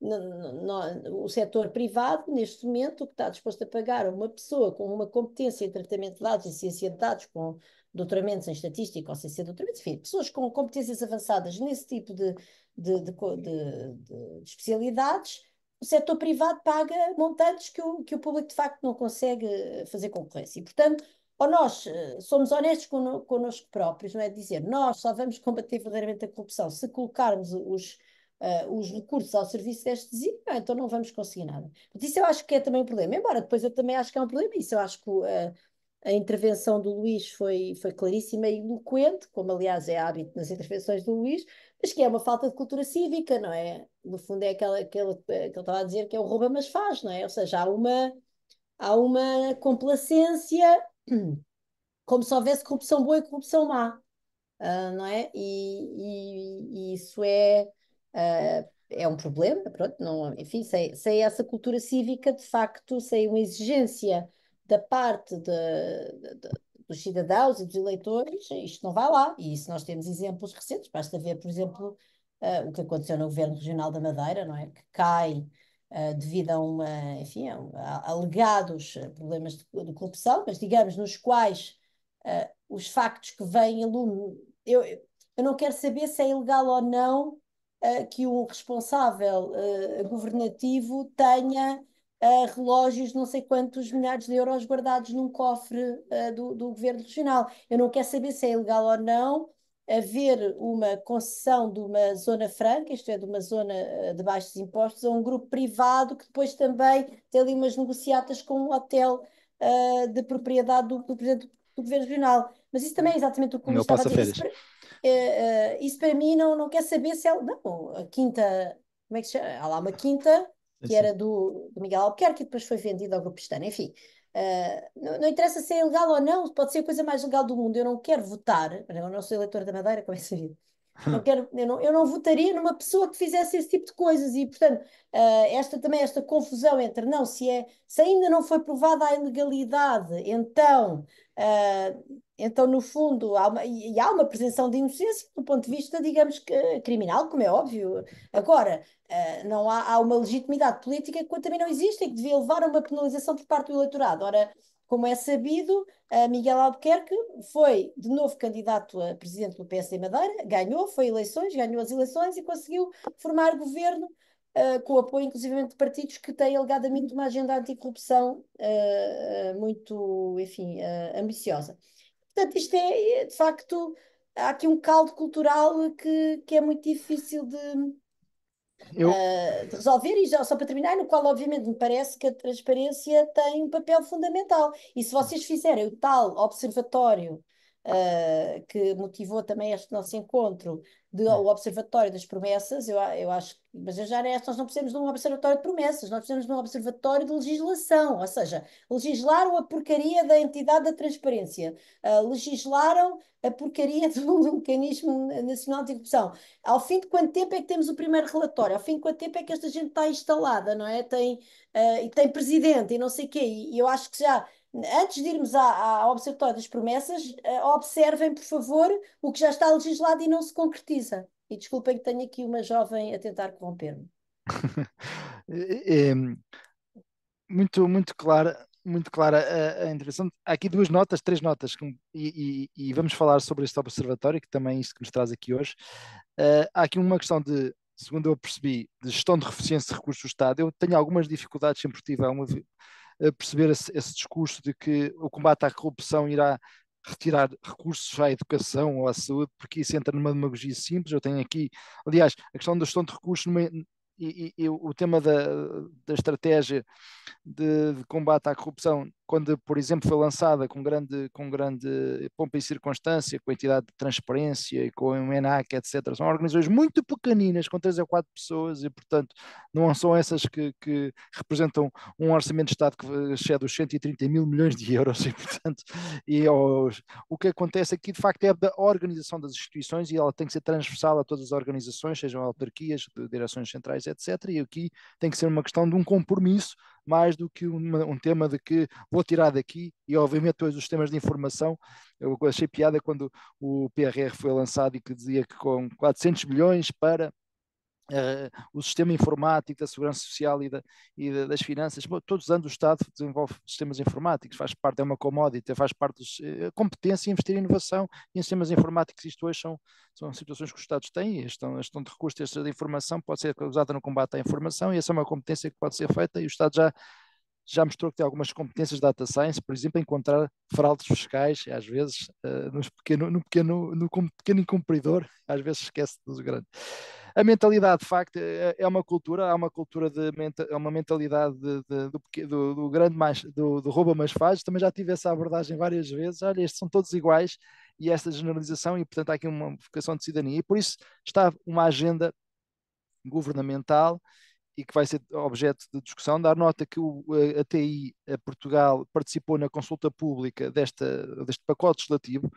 [SPEAKER 2] no, no, o setor privado, neste momento, o que está disposto a pagar a uma pessoa com uma competência em tratamento de dados, em ciência de dados, com doutoramentos em estatística ou ciência de doutoramentos, enfim, pessoas com competências avançadas nesse tipo de, de, de, de especialidades, o setor privado paga montantes que o, que o público de facto não consegue eh, fazer concorrência. E, portanto, ou nós eh, somos honestos connosco próprios, não é? Dizer, nós só vamos combater verdadeiramente a corrupção se colocarmos os, uh, os recursos ao serviço deste desígnio, então não vamos conseguir nada. Mas isso eu acho que é também um problema, embora depois eu também acho que é um problema, isso eu acho que uh, a intervenção do Luís foi, foi claríssima e eloquente, como aliás é hábito nas intervenções do Luís, mas que é uma falta de cultura cívica, não é? No fundo é aquela, aquela eh, que ele estava a dizer que é o rouba mas faz, não é? Ou seja, há uma, há uma complacência como se houvesse corrupção boa e corrupção má, uh, não é? E, e, e isso é, uh, é um problema, pronto, não, enfim, sem, sem essa cultura cívica, de facto, sem uma exigência da parte de, de, dos cidadãos e dos eleitores, isto não vai lá. E isso nós temos exemplos recentes. Basta ver, por exemplo, uh, o que aconteceu no Governo Regional da Madeira, não é? Que cai uh, devido a uma, enfim, a, a alegados eh, problemas de, de, corrupção, mas digamos, nos quais uh, os factos que vêm aluno. Eu, eu não quero saber se é ilegal ou não que o responsável governativo tenha uh, relógios de não sei quantos milhares de euros guardados num cofre uh, do, do governo regional. Eu não quero saber se é ilegal ou não haver uma concessão de uma zona franca, isto é, de uma zona eh, de baixos impostos, a um grupo privado que depois também tem ali umas negociatas com um hotel uh, de propriedade do, do, do, governo regional. Mas isso também é exatamente o que eu Meu estava a dizer. Isso para, uh, isso para, mim não, não quer saber se é... Não, a quinta... Como é que se chama? Há lá uma quinta que era do, do Miguel Albuquerque, que depois foi vendido ao Grupo Pestana. Enfim, uh, não, não, interessa se é ilegal ou não, pode ser a coisa mais legal do mundo. Eu não quero votar, eu não sou eleitor da Madeira, como é sabido. Não quero, eu, não, eu não votaria numa pessoa que fizesse esse tipo de coisas e, portanto, uh, esta também, esta confusão entre não, se, é, se ainda não foi provada a ilegalidade, então uh, então, no fundo, há uma, e há uma de inocência do ponto de vista, digamos, que, criminal, como é óbvio. Agora, eh, não há, há uma legitimidade política que também não existe e que devia levar a uma penalização por parte do eleitorado. Ora, como é sabido, Miguel Albuquerque foi de novo candidato a presidente do PSD Madeira, ganhou, foi eleições, ganhou as eleições e conseguiu formar governo Uh, com o apoio inclusive, de partidos que têm alegadamente uma agenda anticorrupção uh, uh, muito, enfim, ambiciosa. Portanto, isto é, é, de facto, há aqui um caldo cultural que, que é muito difícil de, eu... uh, de resolver, e já só para terminar, no qual, obviamente, me parece que a transparência tem um papel fundamental. E se vocês fizerem o tal observatório uh, que motivou também este nosso encontro, do Observatório das Promessas, eu, eu acho, mas já era nós não precisamos de um observatório de promessas, nós precisamos de um observatório de legislação, ou seja, legislaram a porcaria da entidade da transparência, uh, legislaram a porcaria do mecanismo nacional de corrupção. Ao fim de quanto tempo é que temos o primeiro relatório? Ao fim de quanto tempo é que esta gente está instalada, não é? Tem, uh, e tem presidente e não sei o quê, e, e eu acho que já antes de irmos ao Observatório das Promessas, eh, observem, por favor, o que já está legislado e não se concretiza. E desculpem que tenho aqui uma jovem a tentar corromper-me.
[SPEAKER 1] é, muito, muito clara, muito clara a, a intervenção. Há aqui duas notas, três notas, e, e, e, vamos falar sobre este observatório, que também é isto que nos traz aqui hoje. Uh, há aqui uma questão de, segundo eu percebi, de gestão de eficiência de recursos do Estado. Eu tenho algumas dificuldades sempre tive, uma perceber esse, esse discurso de que o combate à corrupção irá retirar recursos à educação ou à saúde, porque isso entra numa demagogia simples. Eu tenho aqui, aliás, a questão da gestão de recursos numa, e, e, e, o tema da, da estratégia de, de, combate à corrupção quando, por exemplo, foi lançada com grande, com grande pompa e circunstância, com a entidade de transparência e com o ENAC, etc. São organizações muito pequeninas, com três ou quatro pessoas, e, portanto, não são essas que, que representam um orçamento de Estado que eh, excede os 130 mil milhões de euros, e, portanto, e, oh, o que acontece aqui, de facto, é da organização das instituições e ela tem que ser transversal a todas as organizações, sejam autarquias, direções centrais, etc. E aqui tem que ser uma questão de um compromisso mais do que uma, um tema de que vou tirar daqui e obviamente todos os sistemas de informação, eu achei piada quando o PRR foi lançado e que dizia que com 400 milhões para Uh, o sistema informático da segurança social e, da, e da, das finanças, todos os anos o Estado desenvolve sistemas informáticos, faz parte, é uma commodity, faz parte da eh, uh, competência investir em inovação e em sistemas informáticos, isto hoje são, são situações que os Estados têm, estão, estão de recursos, esta informação pode ser usada no combate à informação e essa é uma competência que pode ser feita e o Estado já já mostrou que tem algumas competências de data science, por exemplo, encontrar fraudes fiscais, às vezes, uh, pequeno, no, pequeno, no, no pequeno incumpridor, às vezes esquece do grande a mentalidade de facto é, é uma cultura, há uma cultura de é uma mentalidade de, de, do, do, grande mais, do, do rouba mais faz, também já tive essa abordagem várias vezes, olha, estes são todos iguais e esta generalização e portanto há aqui uma vocação de cidadania e por isso está uma agenda governamental e que vai ser objeto de discussão, dar nota que o, a, TI a Portugal participou na consulta pública desta, deste pacote legislativo,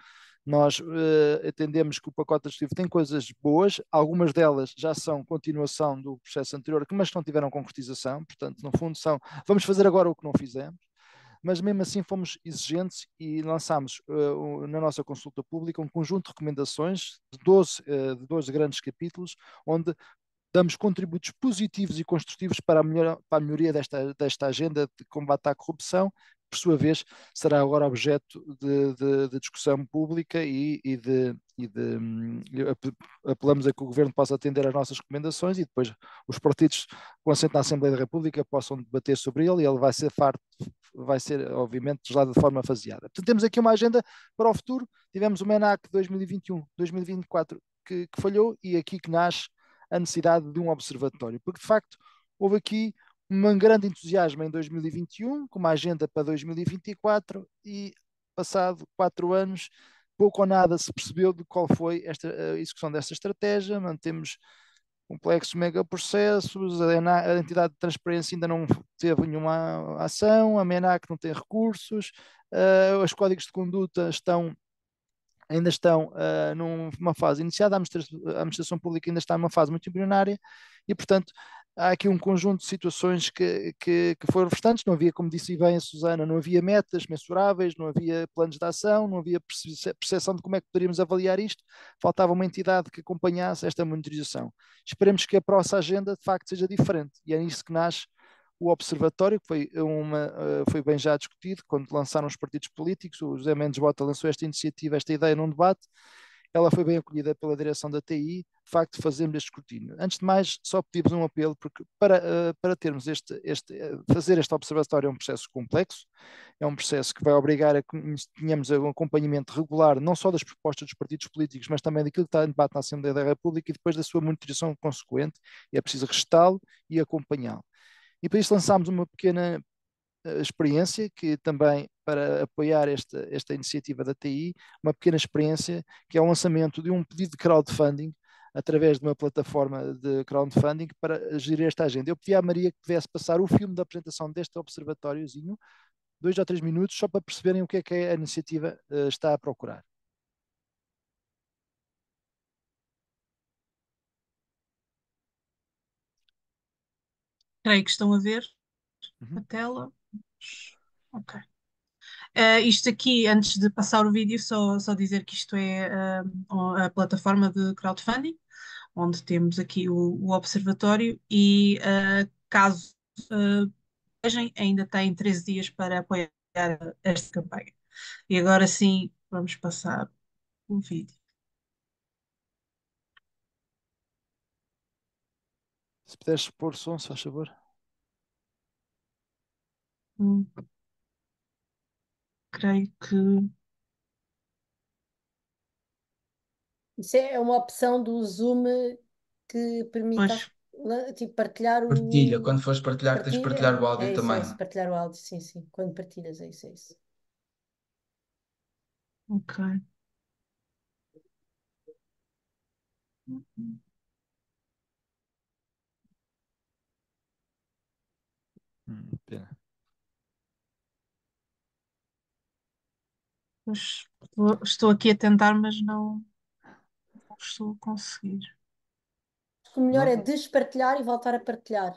[SPEAKER 1] nós uh, atendemos que o pacote legislativo tem coisas boas, algumas delas já são continuação do processo anterior, mas não tiveram concretização, portanto, no fundo, são vamos fazer agora o que não fizemos mas mesmo assim fomos exigentes e lançámos uh, na nossa consulta pública um conjunto de recomendações de 12, uh, eh, de 12 grandes capítulos, onde damos contributos positivos e construtivos para a, melhor, para a melhoria desta, desta agenda de combate à corrupção, por sua vez, será agora objeto de, de, de discussão pública e, e de, e de hum, apelamos a que o Governo possa atender às nossas recomendações e depois os partidos com assento na Assembleia da República possam debater sobre ele e ele vai ser farto, vai ser obviamente deslado de forma faseada. Portanto, temos aqui uma agenda para o futuro, tivemos o MENAC 2021-2024 que, que falhou e aqui que nasce a necessidade de um observatório, porque de facto houve aqui um grande entusiasmo em 2021, com uma agenda para 2024 e passado quatro anos pouco ou nada se percebeu de qual foi esta, eh, a execução desta estratégia, mantemos complexos megaprocessos, a entidade de transparência ainda não teve nenhuma ação, a MENAC não tem recursos, uh, os códigos de conduta estão ainda estão uh, numa fase iniciada, a administração, a administração, pública ainda está numa fase muito embrionária e, portanto, há aqui um conjunto de situações que, que, que foram restantes, não havia, como disse bem a Susana, não havia metas mensuráveis, não havia planos de ação, não havia percepção de como é que poderíamos avaliar isto, faltava uma entidade que acompanhasse esta monitorização. Esperemos que a próxima agenda, de facto, seja diferente, e é nisso que nasce o Observatório, que foi, uma, eh, foi bem já discutido quando lançaram os partidos políticos, o José Mendes Bota lançou esta iniciativa, esta ideia num debate, ela foi bem acolhida pela direção da TI, de facto fazemos este escrutínio. Antes de mais, só pedimos um apelo, porque para, eh, para termos este, este, eh, fazer este observatório é um processo complexo, é um processo que vai obrigar a que tenhamos um acompanhamento regular, não só das propostas dos partidos políticos, mas também daquilo que está em debate na Assembleia da República e depois da sua monitorização consequente, é preciso restá-lo e acompanhá-lo. E para isso lançámos uma pequena experiência que também para apoiar esta, esta iniciativa da TI, uma pequena experiência que é o lançamento de um pedido de crowdfunding através de uma plataforma de crowdfunding para gerir esta agenda. Eu pedi à Maria que pudesse passar o filme da apresentação deste observatóriozinho, dois ou três minutos, só para perceberem o que é que a iniciativa eh, está a procurar.
[SPEAKER 4] Creio que estão a ver uhum. a tela. Ok. Uh, isto aqui, antes de passar o vídeo, só, só dizer que isto é uh, a plataforma de crowdfunding, onde temos aqui o, o observatório e uh, caso ainda tem 13 dias para apoiar esta campanha. E agora sim, vamos passar o
[SPEAKER 1] vídeo. Se puderes pôr som, se faz favor
[SPEAKER 4] creio que.
[SPEAKER 2] Isso é uma opção do Zoom que permite Pois, tipo, partilhar Partilha, o. quando fores partilhar, tens de Partilha? partilhar o áudio É isso, é também. isso. Partilhar o áudio, sim, sim. Quando partilhas, é isso, é isso.
[SPEAKER 5] ok.
[SPEAKER 4] Pois, estou aqui a tentar, mas não, não estou a conseguir.
[SPEAKER 2] O melhor é despartilhar e voltar a partilhar.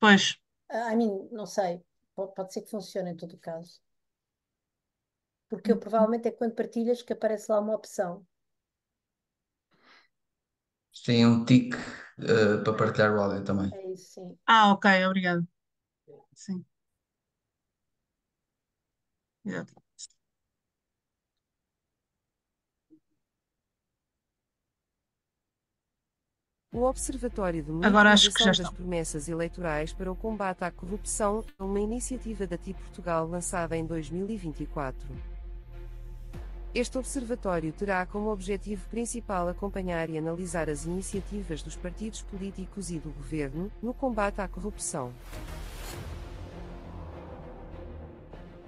[SPEAKER 2] Pois. Ah, I mean, não sei. Pode, ser que funcione em todo o caso. Porque eu hum. provavelmente é quando partilhas que aparece lá uma
[SPEAKER 4] opção.
[SPEAKER 6] Tem um tique uh, para
[SPEAKER 2] partilhar o áudio também. É isso,
[SPEAKER 4] sim. Ah, ok, obrigado. Sim.
[SPEAKER 7] Obrigado. O Observatório de Agora das Promessas Eleitorais para o Combate à Corrupção é uma iniciativa da TI Portugal lançada em 2024. Este observatório terá como objetivo principal acompanhar e analisar as iniciativas dos partidos políticos e do governo no combate à corrupção.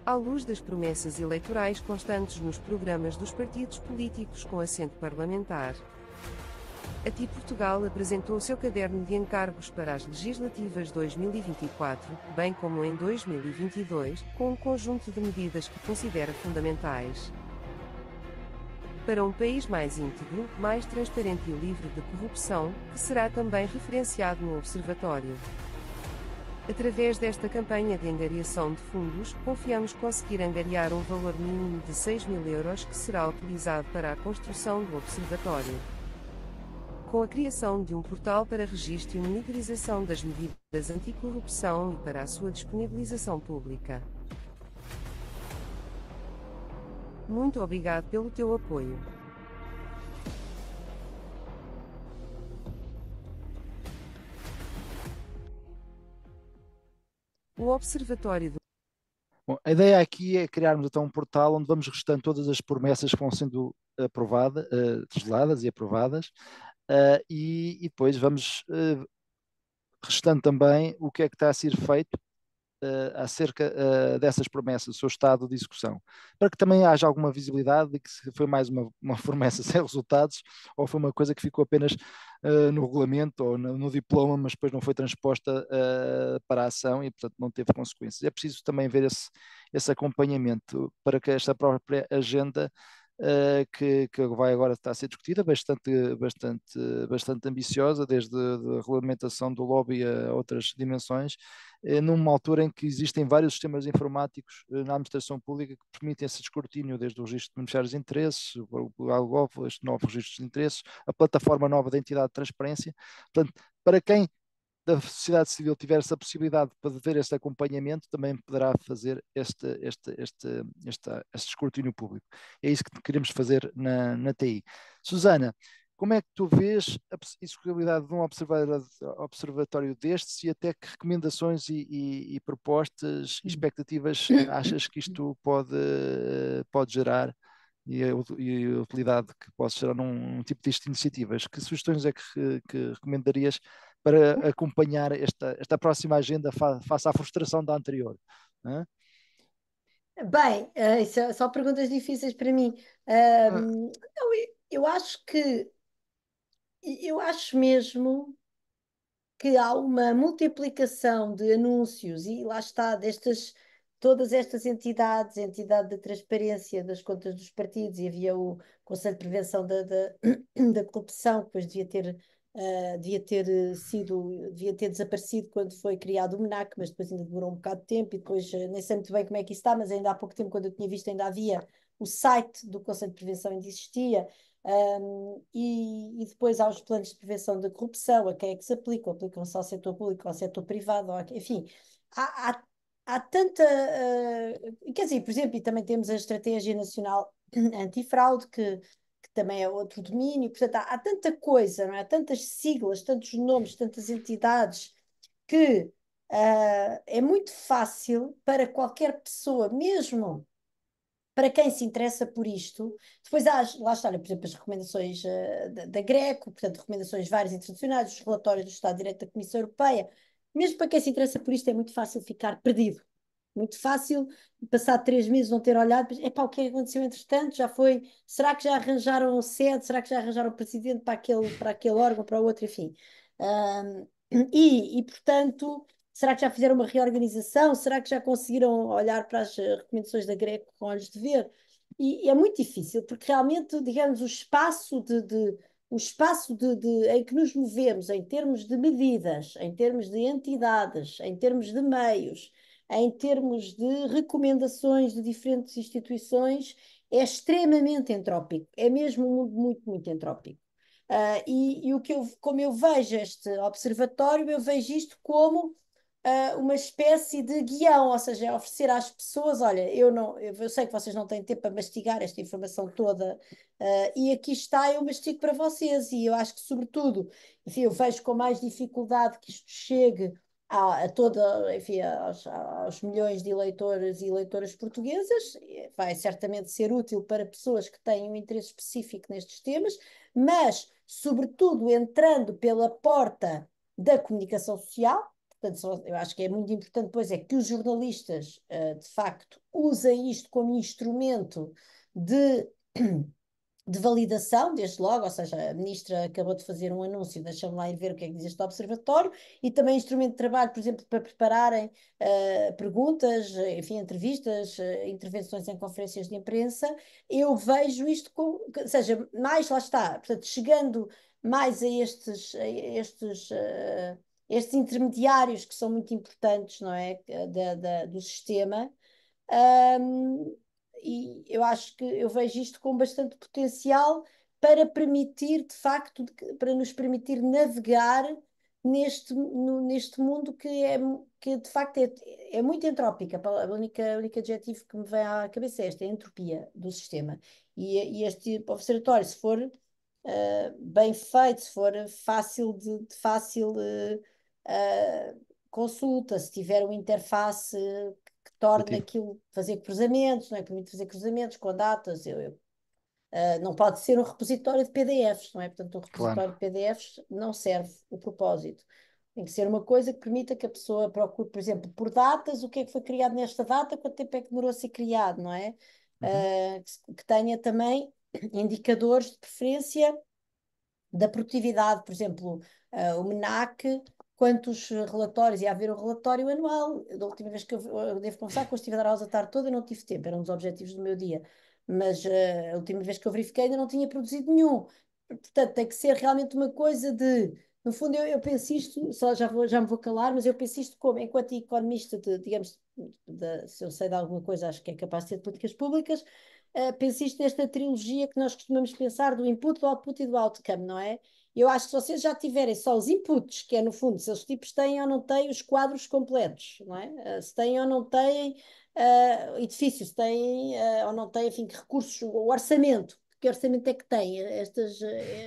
[SPEAKER 7] À luz das promessas eleitorais constantes nos programas dos partidos políticos com assento parlamentar, a TI Portugal apresentou o seu caderno de encargos para as legislativas 2024, bem como em 2022, com um conjunto de medidas que considera fundamentais. Para um país mais íntegro, mais transparente e livre de corrupção, que será também referenciado no Observatório. Através desta campanha de angariação de fundos, confiamos conseguir angariar um valor mínimo de 6 mil euros que será utilizado para a construção do Observatório com a criação de um portal para registro e monitorização das medidas anticorrupção e para a sua disponibilização pública. Muito obrigado pelo teu apoio.
[SPEAKER 1] O Observatório do Bom, a ideia aqui é criarmos então um portal onde vamos registrando todas as promessas que vão sendo aprovadas, uh, e aprovadas uh, e, e, depois vamos uh, restando também o que é que está a ser feito uh, acerca dessas promessas, o seu estado de execução, para que também haja alguma visibilidade de que se foi mais uma, uma promessa sem resultados ou foi uma coisa que ficou apenas no regulamento ou no, no, diploma, mas depois não foi transposta para a ação e, portanto, não teve consequências. É preciso também ver esse, esse acompanhamento para que esta própria agenda eh, que, que, vai agora estar a ser discutida, bastante, bastante, bastante ambiciosa, desde a regulamentação do lobby a outras dimensões, eh, numa altura em que existem vários sistemas informáticos eh, na administração pública que permitem esse escrutínio, desde o registro de beneficiários de interesses, o Algov, este novo registro de interesses, a plataforma nova da entidade de transparência. Portanto, para quem da sociedade civil tiver essa possibilidade de fazer este acompanhamento, também poderá fazer este, este, este, este, este escrutínio público. É isso que queremos fazer na, na TI. Susana, como é que tu vês a possibilidade de um observatório destes e até que recomendações e, e, e propostas e hum. expectativas achas que isto pode, pode gerar e a, e a utilidade que pode gerar num, num tipo de iniciativas? Que sugestões é que, que recomendarias para acompanhar esta, esta próxima agenda face à frustração da anterior? Né?
[SPEAKER 2] Bem, eh, são é só perguntas difíceis para mim. Um, ah. não, eu, eu acho que eu acho mesmo que há uma multiplicação de anúncios e lá está destas todas estas entidades, a entidade de transparência das contas dos partidos e havia o Conselho de Prevenção da, da, da Corrupção que depois devia ter Uh, devia ter eh, sido, devia ter desaparecido quando foi criado o MENAC, mas depois ainda demorou um bocado de tempo e depois eh, nem sei muito bem como é que isso está, mas ainda há pouco tempo, quando eu tinha visto, ainda havia o site do Conselho de Prevenção ainda existia, um, e, e, depois há os planos de prevenção da corrupção, a quem é que se aplicam, aplicam-se ao setor público, ao setor privado, ao, enfim, há, há, há tanta, uh, quer dizer, por exemplo, e também temos a Estratégia Nacional Antifraude, que também é outro domínio. Portanto, há, há tanta coisa, não é? Há tantas siglas, tantos nomes, tantas entidades que uh, é muito fácil para qualquer pessoa, mesmo para quem se interessa por isto. Depois há, lá está, por exemplo, as recomendações uh, da, da, Greco, portanto, recomendações várias internacionais, os relatórios do Estado Direito da Comissão Europeia. Mesmo para quem se interessa por isto, é muito fácil ficar perdido. Muito fácil, passar três meses não ter olhado, para o que é que aconteceu entretanto? Já foi, será que já arranjaram o sede? Será que já arranjaram o presidente para aquele, para aquele órgão, para outro, enfim. Um, e, e, portanto, será que já fizeram uma reorganização? Será que já conseguiram olhar para as eh, recomendações da Greco com olhos de ver? E, e é muito difícil, porque realmente, digamos, o espaço de, de o espaço de, de, em que nos movemos em termos de medidas, em termos de entidades, em termos de meios, em termos de recomendações de diferentes instituições, é extremamente entrópico, é mesmo um mundo muito, muito entrópico. Uh, e, e, o que eu, como eu vejo este observatório, eu vejo isto como uh, uma espécie de guião, ou seja, é oferecer às pessoas, olha, eu não, eu sei que vocês não têm tempo para mastigar esta informação toda, uh, e aqui está, eu mastigo para vocês, e eu acho que, sobretudo, enfim, eu vejo com mais dificuldade que isto chegue a, a eh, toda, enfim, aos, aos, milhões de eleitores e eleitoras portuguesas, eh, vai certamente ser útil para pessoas que têm um interesse específico nestes temas, mas, sobretudo, entrando pela porta da comunicação social, portanto, eu acho que é muito importante, pois é, que os jornalistas, eh, de facto, usem isto como instrumento de de validação, desde logo, ou seja, a ministra acabou de fazer um anúncio, deixa-me lá ir ver o que é que diz este observatório, e também instrumento de trabalho, por exemplo, para prepararem uh, perguntas, enfim, entrevistas, uh, intervenções em conferências de imprensa. Eu vejo isto como, ou seja, mais lá está, portanto, chegando mais a estes, a estes, uh, estes intermediários que são muito importantes, não é, da, da do sistema. Um, e eu acho que eu vejo isto com bastante potencial para permitir, de facto, para nos permitir navegar neste, no, neste mundo que, é, que de facto é, é muito entrópica. A única, a única adjetivo que me vem à cabeça é esta, é a entropia do sistema. E, e este observatório, se for uh, bem feito, se for fácil de, de fácil uh, consulta, se tiver uma interface que torna aquilo fazer cruzamentos, não é? Permite fazer cruzamentos com datas. Eu, eu uh, não pode ser um repositório de PDFs, não é? Portanto, um repositório claro. de PDFs não serve o propósito. Tem que ser uma coisa que permita que a pessoa procure, por exemplo, por datas, o que é que foi criado nesta data, quanto tempo é que demorou a ser criado, não é? Uhum. Uh, que tenha também indicadores de preferência da produtividade, por exemplo, uh, o MENAC quantos relatórios, ia haver um relatório anual, da última vez que eu, eu devo começar, que eu estive a dar aulas a tarde toda e não tive tempo, era um dos objetivos do meu dia, mas uh, a última vez que eu verifiquei ainda não tinha produzido nenhum, portanto tem que ser realmente uma coisa de, no fundo eu, eu penso isto, só já, vou, já me vou calar, mas eu penso isto como, enquanto economista, de, digamos, de, se eu sei de alguma coisa, acho que é capaz de ser de políticas públicas, uh, penso isto nesta trilogia que nós costumamos pensar do input, do output e do outcome, não é? Eu acho que se vocês já tiverem só os inputs, que é no fundo se os tipos têm ou não têm os quadros completos, não é? Eh, se têm ou não têm uh, eh, edifícios, se têm uh, ou não têm enfim, recursos, o orçamento, que orçamento é que têm estas,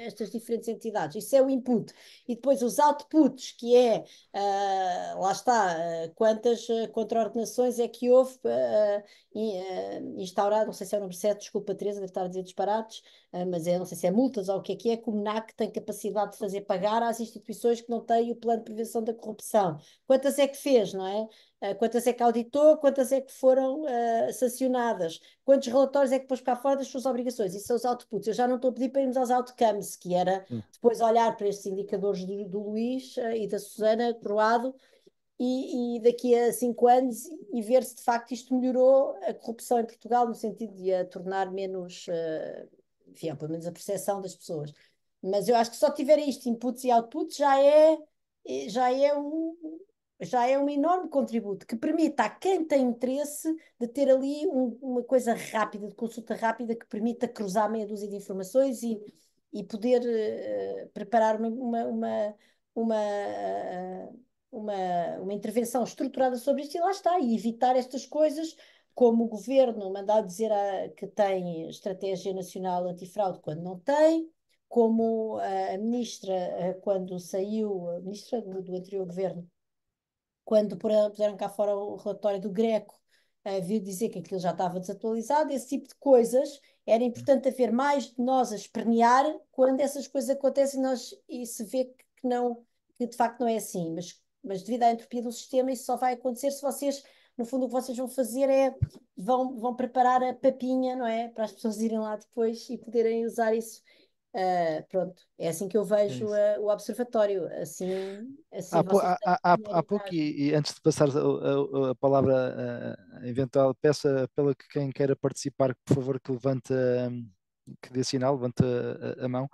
[SPEAKER 2] estas diferentes entidades. Isso é o input. E depois os outputs, que é, uh, lá está, uh, quantas ah, contraordenações é que houve uh, instaurado, não sei se é o número 7, desculpa Teresa, deve estar a dizer disparates, mas é, não sei se é multas ou o que é que é, que o MNAC tem capacidade de fazer pagar às instituições que não têm o plano de prevenção da corrupção. Quantas é que fez, não é? Eh, quantas é que auditou, quantas é que foram uh, sancionadas, quantos relatórios é que pôs para fora das suas obrigações, isso são os outputs. Eu já não estou a pedir para irmos aos outcomes, que era hum. depois olhar para estes indicadores do, do Luís uh, e da Susana Croado e, e, daqui a cinco anos e ver se de facto isto melhorou a corrupção em Portugal no sentido de a tornar menos, uh, enfim, pelo menos a percepção das pessoas. Mas eu acho que só tiver isto, inputs e outputs, já é, já é um, já é um enorme contributo que permita a quem tem interesse de ter ali um, uma coisa rápida, de consulta rápida, que permita cruzar meia dúzia de informações e, e poder uh, preparar uma, uma, uma, uma, uma, uma intervenção estruturada sobre isto e lá está, e evitar estas coisas como o governo mandar dizer a, ah, que tem estratégia nacional antifraude quando não tem, como a, ministra, eh, quando saiu, a ministra do, do anterior governo, quando puseram cá fora o relatório do Greco, uh, viu dizer que aquilo já estava desatualizado, esse tipo de coisas. Era importante haver mais de nós a espernear quando essas coisas acontecem nós, e se vê que, não, que de facto não é assim. Mas, mas devido à entropia do sistema, isso só vai acontecer se vocês no fundo o que vocês vão fazer é vão, vão preparar a papinha, não é? Para as pessoas irem lá depois e poderem usar isso ah, pronto, é assim que eu é vejo a, o observatório. Assim, assim há, há,
[SPEAKER 1] há, há, pouco, e, e, antes de passar a, a, a palavra ah, eventual, peço ah, pela que quem queira participar, por favor, que levante, que dê sinal, levante a, mão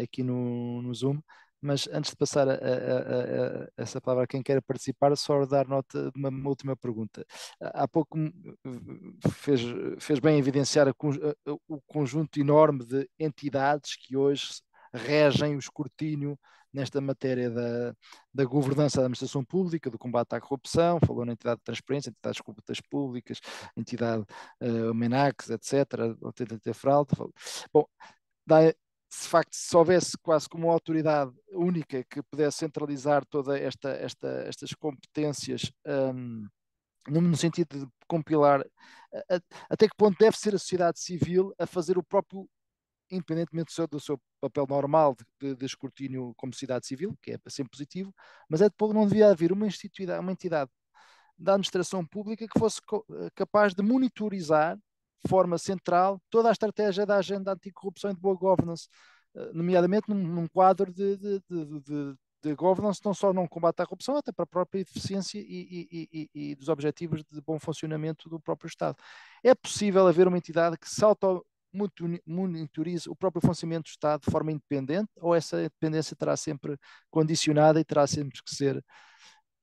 [SPEAKER 1] aqui no, no Zoom. Mas antes de passar a, a, a, essa palavra a quem quer participar, só dar nota de uma, uma última pergunta. Há pouco fez, fez bem evidenciar o conjunto enorme de entidades que hoje regem o escrutínio nesta matéria da, da, governança da administração pública, do combate à corrupção, falou na entidade de transparência, entidades corruptas públicas, entidade uh, eh, etc., ou TTT Fraude. Bom, dá se de facto se houvesse quase como uma autoridade única que pudesse centralizar todas esta, esta, estas competências um, no sentido de compilar a, a, até que ponto deve ser a sociedade civil a fazer o próprio independentemente do seu, do seu papel normal de, de, de, escrutínio como sociedade civil, que é sempre positivo, mas é de depois não devia haver uma, uma entidade da administração pública que fosse capaz de monitorizar forma central toda a estratégia da agenda anticorrupção e de boa governance, eh, nomeadamente num, num quadro de, de, de, de, governance, não só não combate à corrupção, até para a própria eficiência e, e, e, e, dos objetivos de bom funcionamento do próprio Estado. É possível haver uma entidade que se auto monitorize o próprio funcionamento do Estado de forma independente ou essa independência terá sempre condicionada e terá sempre que ser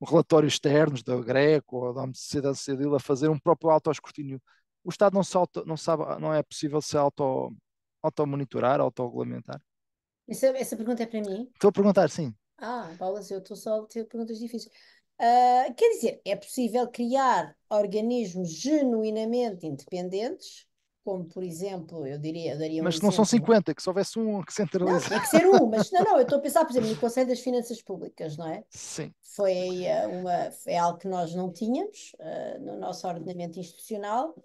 [SPEAKER 1] relatórios externos da Greco ou da Sociedade Civil a fazer um próprio auto autoescrutínio o Estado não, se auto, não, sabe, não é possível se auto, monitorar auto-regulamentar?
[SPEAKER 2] Essa, essa pergunta é para mim?
[SPEAKER 1] Estou a perguntar, sim.
[SPEAKER 2] Ah, Paula, eu estou só a ter perguntas difíceis. Uh, quer dizer, é possível criar organismos genuinamente independentes, como por exemplo, eu diria. Eu daria mas um não são 50,
[SPEAKER 1] que se houvesse um que centraliza. tem que ser
[SPEAKER 2] um, mas não, não, eu estou a pensar, por exemplo, no Conselho das Finanças Públicas, não é? Sim. Foi, ah, uma, foi algo que nós não tínhamos uh, no nosso ordenamento institucional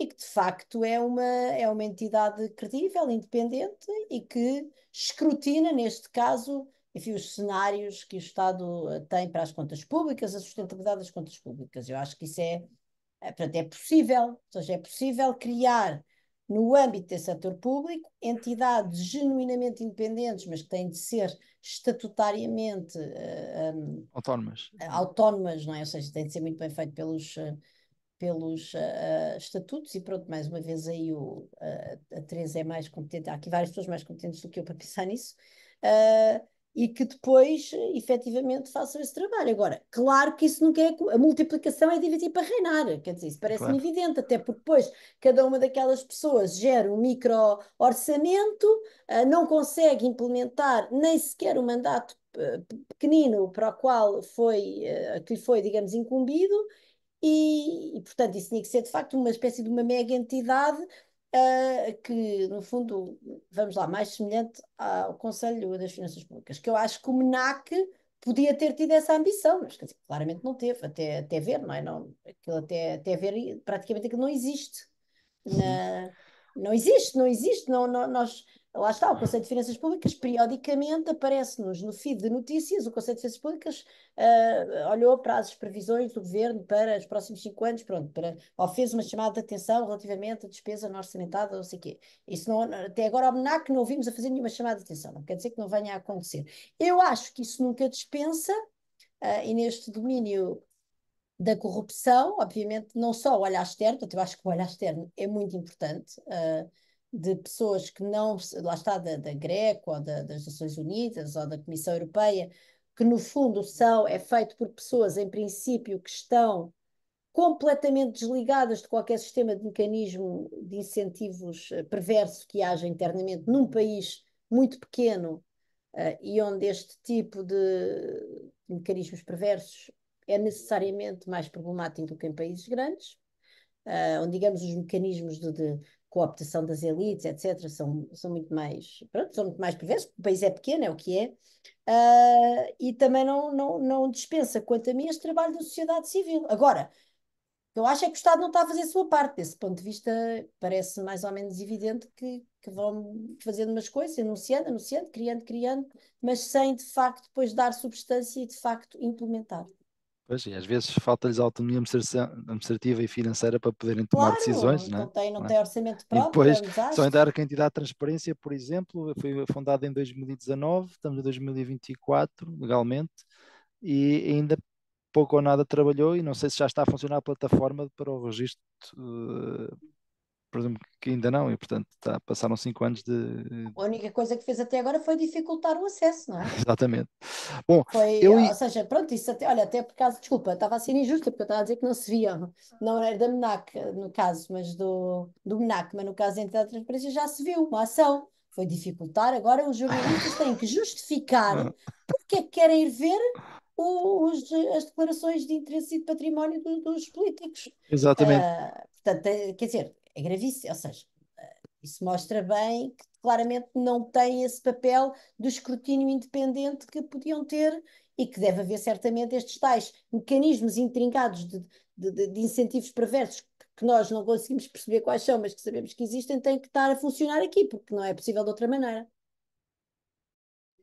[SPEAKER 2] e que de facto é uma, é uma entidade credível, independente e que escrutina, neste caso, enfim, os cenários que o Estado eh, tem para as contas públicas, a sustentabilidade das contas públicas. Eu acho que isso é, é, portanto, é possível, ou seja, é possível criar no âmbito desse setor público entidades genuinamente independentes, mas que têm de ser estatutariamente uh, eh,
[SPEAKER 1] um, autónomas.
[SPEAKER 2] Eh, autónomas, não é? Ou seja, têm de ser muito bem feito pelos. Uh, pelos uh, estatutos, e pronto, mais uma vez aí o, uh, a Teresa é mais competente, há aqui várias pessoas mais competentes do que eu para pensar nisso, uh, e que depois efetivamente façam esse trabalho. Agora, claro que isso nunca é. A multiplicação é dividir para reinar, quer dizer, isso parece-me claro. evidente, até porque depois cada uma daquelas pessoas gera um micro-orçamento, não consegue implementar nem sequer o mandato pequenino para o qual foi, que lhe foi, digamos, incumbido, e, e, portanto, isso tinha que ser, de facto, uma espécie de uma mega entidade uh, que, no fundo, vamos lá, mais semelhante ao Conselho das Finanças Públicas, que eu acho que o MENAC podia ter tido essa ambição, mas dizer, claramente não teve, até, até ver, não é? Não, aquilo até, até ver, praticamente aquilo não existe. Uhum. Na, não existe, não existe, não, não, nós Lá está, o Conselho de Finanças Públicas periodicamente aparece-nos no feed de notícias. O Conselho de Finanças Públicas uh, olhou para as previsões do governo para os próximos cinco anos, pronto, para, ou fez uma chamada de atenção relativamente à despesa não orçamentada, não sei o quê. Isso não, até agora, ao MNAC, não ouvimos a fazer nenhuma chamada de atenção. Não quer dizer que não venha a acontecer. Eu acho que isso nunca dispensa, uh, e neste domínio da corrupção, obviamente, não só o olhar externo, portanto, eu acho que o olhar externo é muito importante. Uh, de pessoas que não, lá está, da, da Greco ou da, das Nações Unidas ou da Comissão Europeia, que no fundo são, é feito por pessoas, em princípio, que estão completamente desligadas de qualquer sistema de mecanismo de incentivos eh, perverso que haja internamente num país muito pequeno uh, e onde este tipo de mecanismos perversos é necessariamente mais problemático do que em países grandes, uh, onde, digamos, os mecanismos de, de, cooptação das elites, etc., são, são muito mais, pronto, são muito mais perversos, o país é pequeno, é o que é, uh, e também não, não, não dispensa, quanto a mim, este trabalho da sociedade civil. Agora, eu acho é que o Estado não está a fazer a sua parte, desse ponto de vista parece mais ou menos evidente que, que vão fazendo umas coisas, anunciando, anunciando, criando, criando, mas sem de facto depois dar substância e de facto implementar.
[SPEAKER 1] Pois, e às vezes falta-lhes autonomia administrativa e financeira para poderem tomar claro, decisões, então não, é? não
[SPEAKER 2] tem, não é? tem orçamento próprio. E depois, é só em
[SPEAKER 1] dar a entidade de transparência, por exemplo, foi fundada em 2019, estamos em 2024, legalmente, e ainda pouco ou nada trabalhou e não sei se já está a funcionar a plataforma para o registro uh, presumo que ainda não, e portanto tá, passaram cinco anos de.
[SPEAKER 2] A única coisa que fez até agora foi dificultar o acesso, não é?
[SPEAKER 1] Exatamente. Bom, foi, eu... ou
[SPEAKER 2] seja, pronto, isso até, olha, até por causa, desculpa, estava a ser injusta, porque eu estava a dizer que não se viam, não era da MENAC, no caso, mas do, do MENAC, mas no caso da entidade de transparência já se viu uma ação. Foi dificultar, agora os jornalistas têm que justificar porque é que querem ir ver os, as declarações de interesse e de património dos políticos. Exatamente. Uh, portanto, eh, quer dizer, é gravíssimo, ou seja, eh, isso mostra bem que claramente não têm esse papel do escrutínio independente que podiam ter e que deve haver certamente estes tais mecanismos intrincados de, de, de incentivos perversos que nós não conseguimos perceber quais são, mas que sabemos que existem, têm que estar a funcionar aqui, porque não é possível de outra maneira.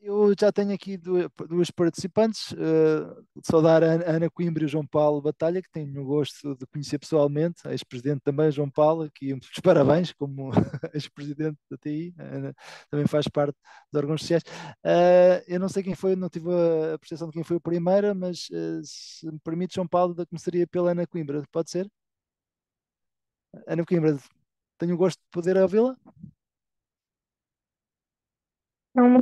[SPEAKER 1] Eu já tenho aqui duas participantes, uh, eh, saudar a Ana Coimbra e o João Paulo Batalha, que tenho o gosto de conhecer pessoalmente, ex-presidente também, João Paulo, aqui os parabéns como ex-presidente da TI, Ana, também faz parte dos órgãos sociais. Uh, eu não sei quem foi, não tive a percepção de quem foi a primeira, mas uh, se me permite, João Paulo, começaria pela Ana Coimbra, pode ser? Ana Coimbra, tenho o gosto de poder ouvi-la? Não,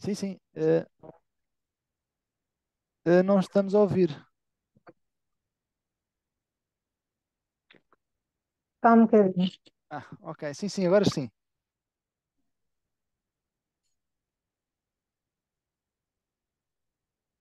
[SPEAKER 1] Sim, sim. Uh, uh, não estamos a ouvir.
[SPEAKER 4] Está um bocadinho.
[SPEAKER 1] Ah, ok. Sim, sim, agora sim.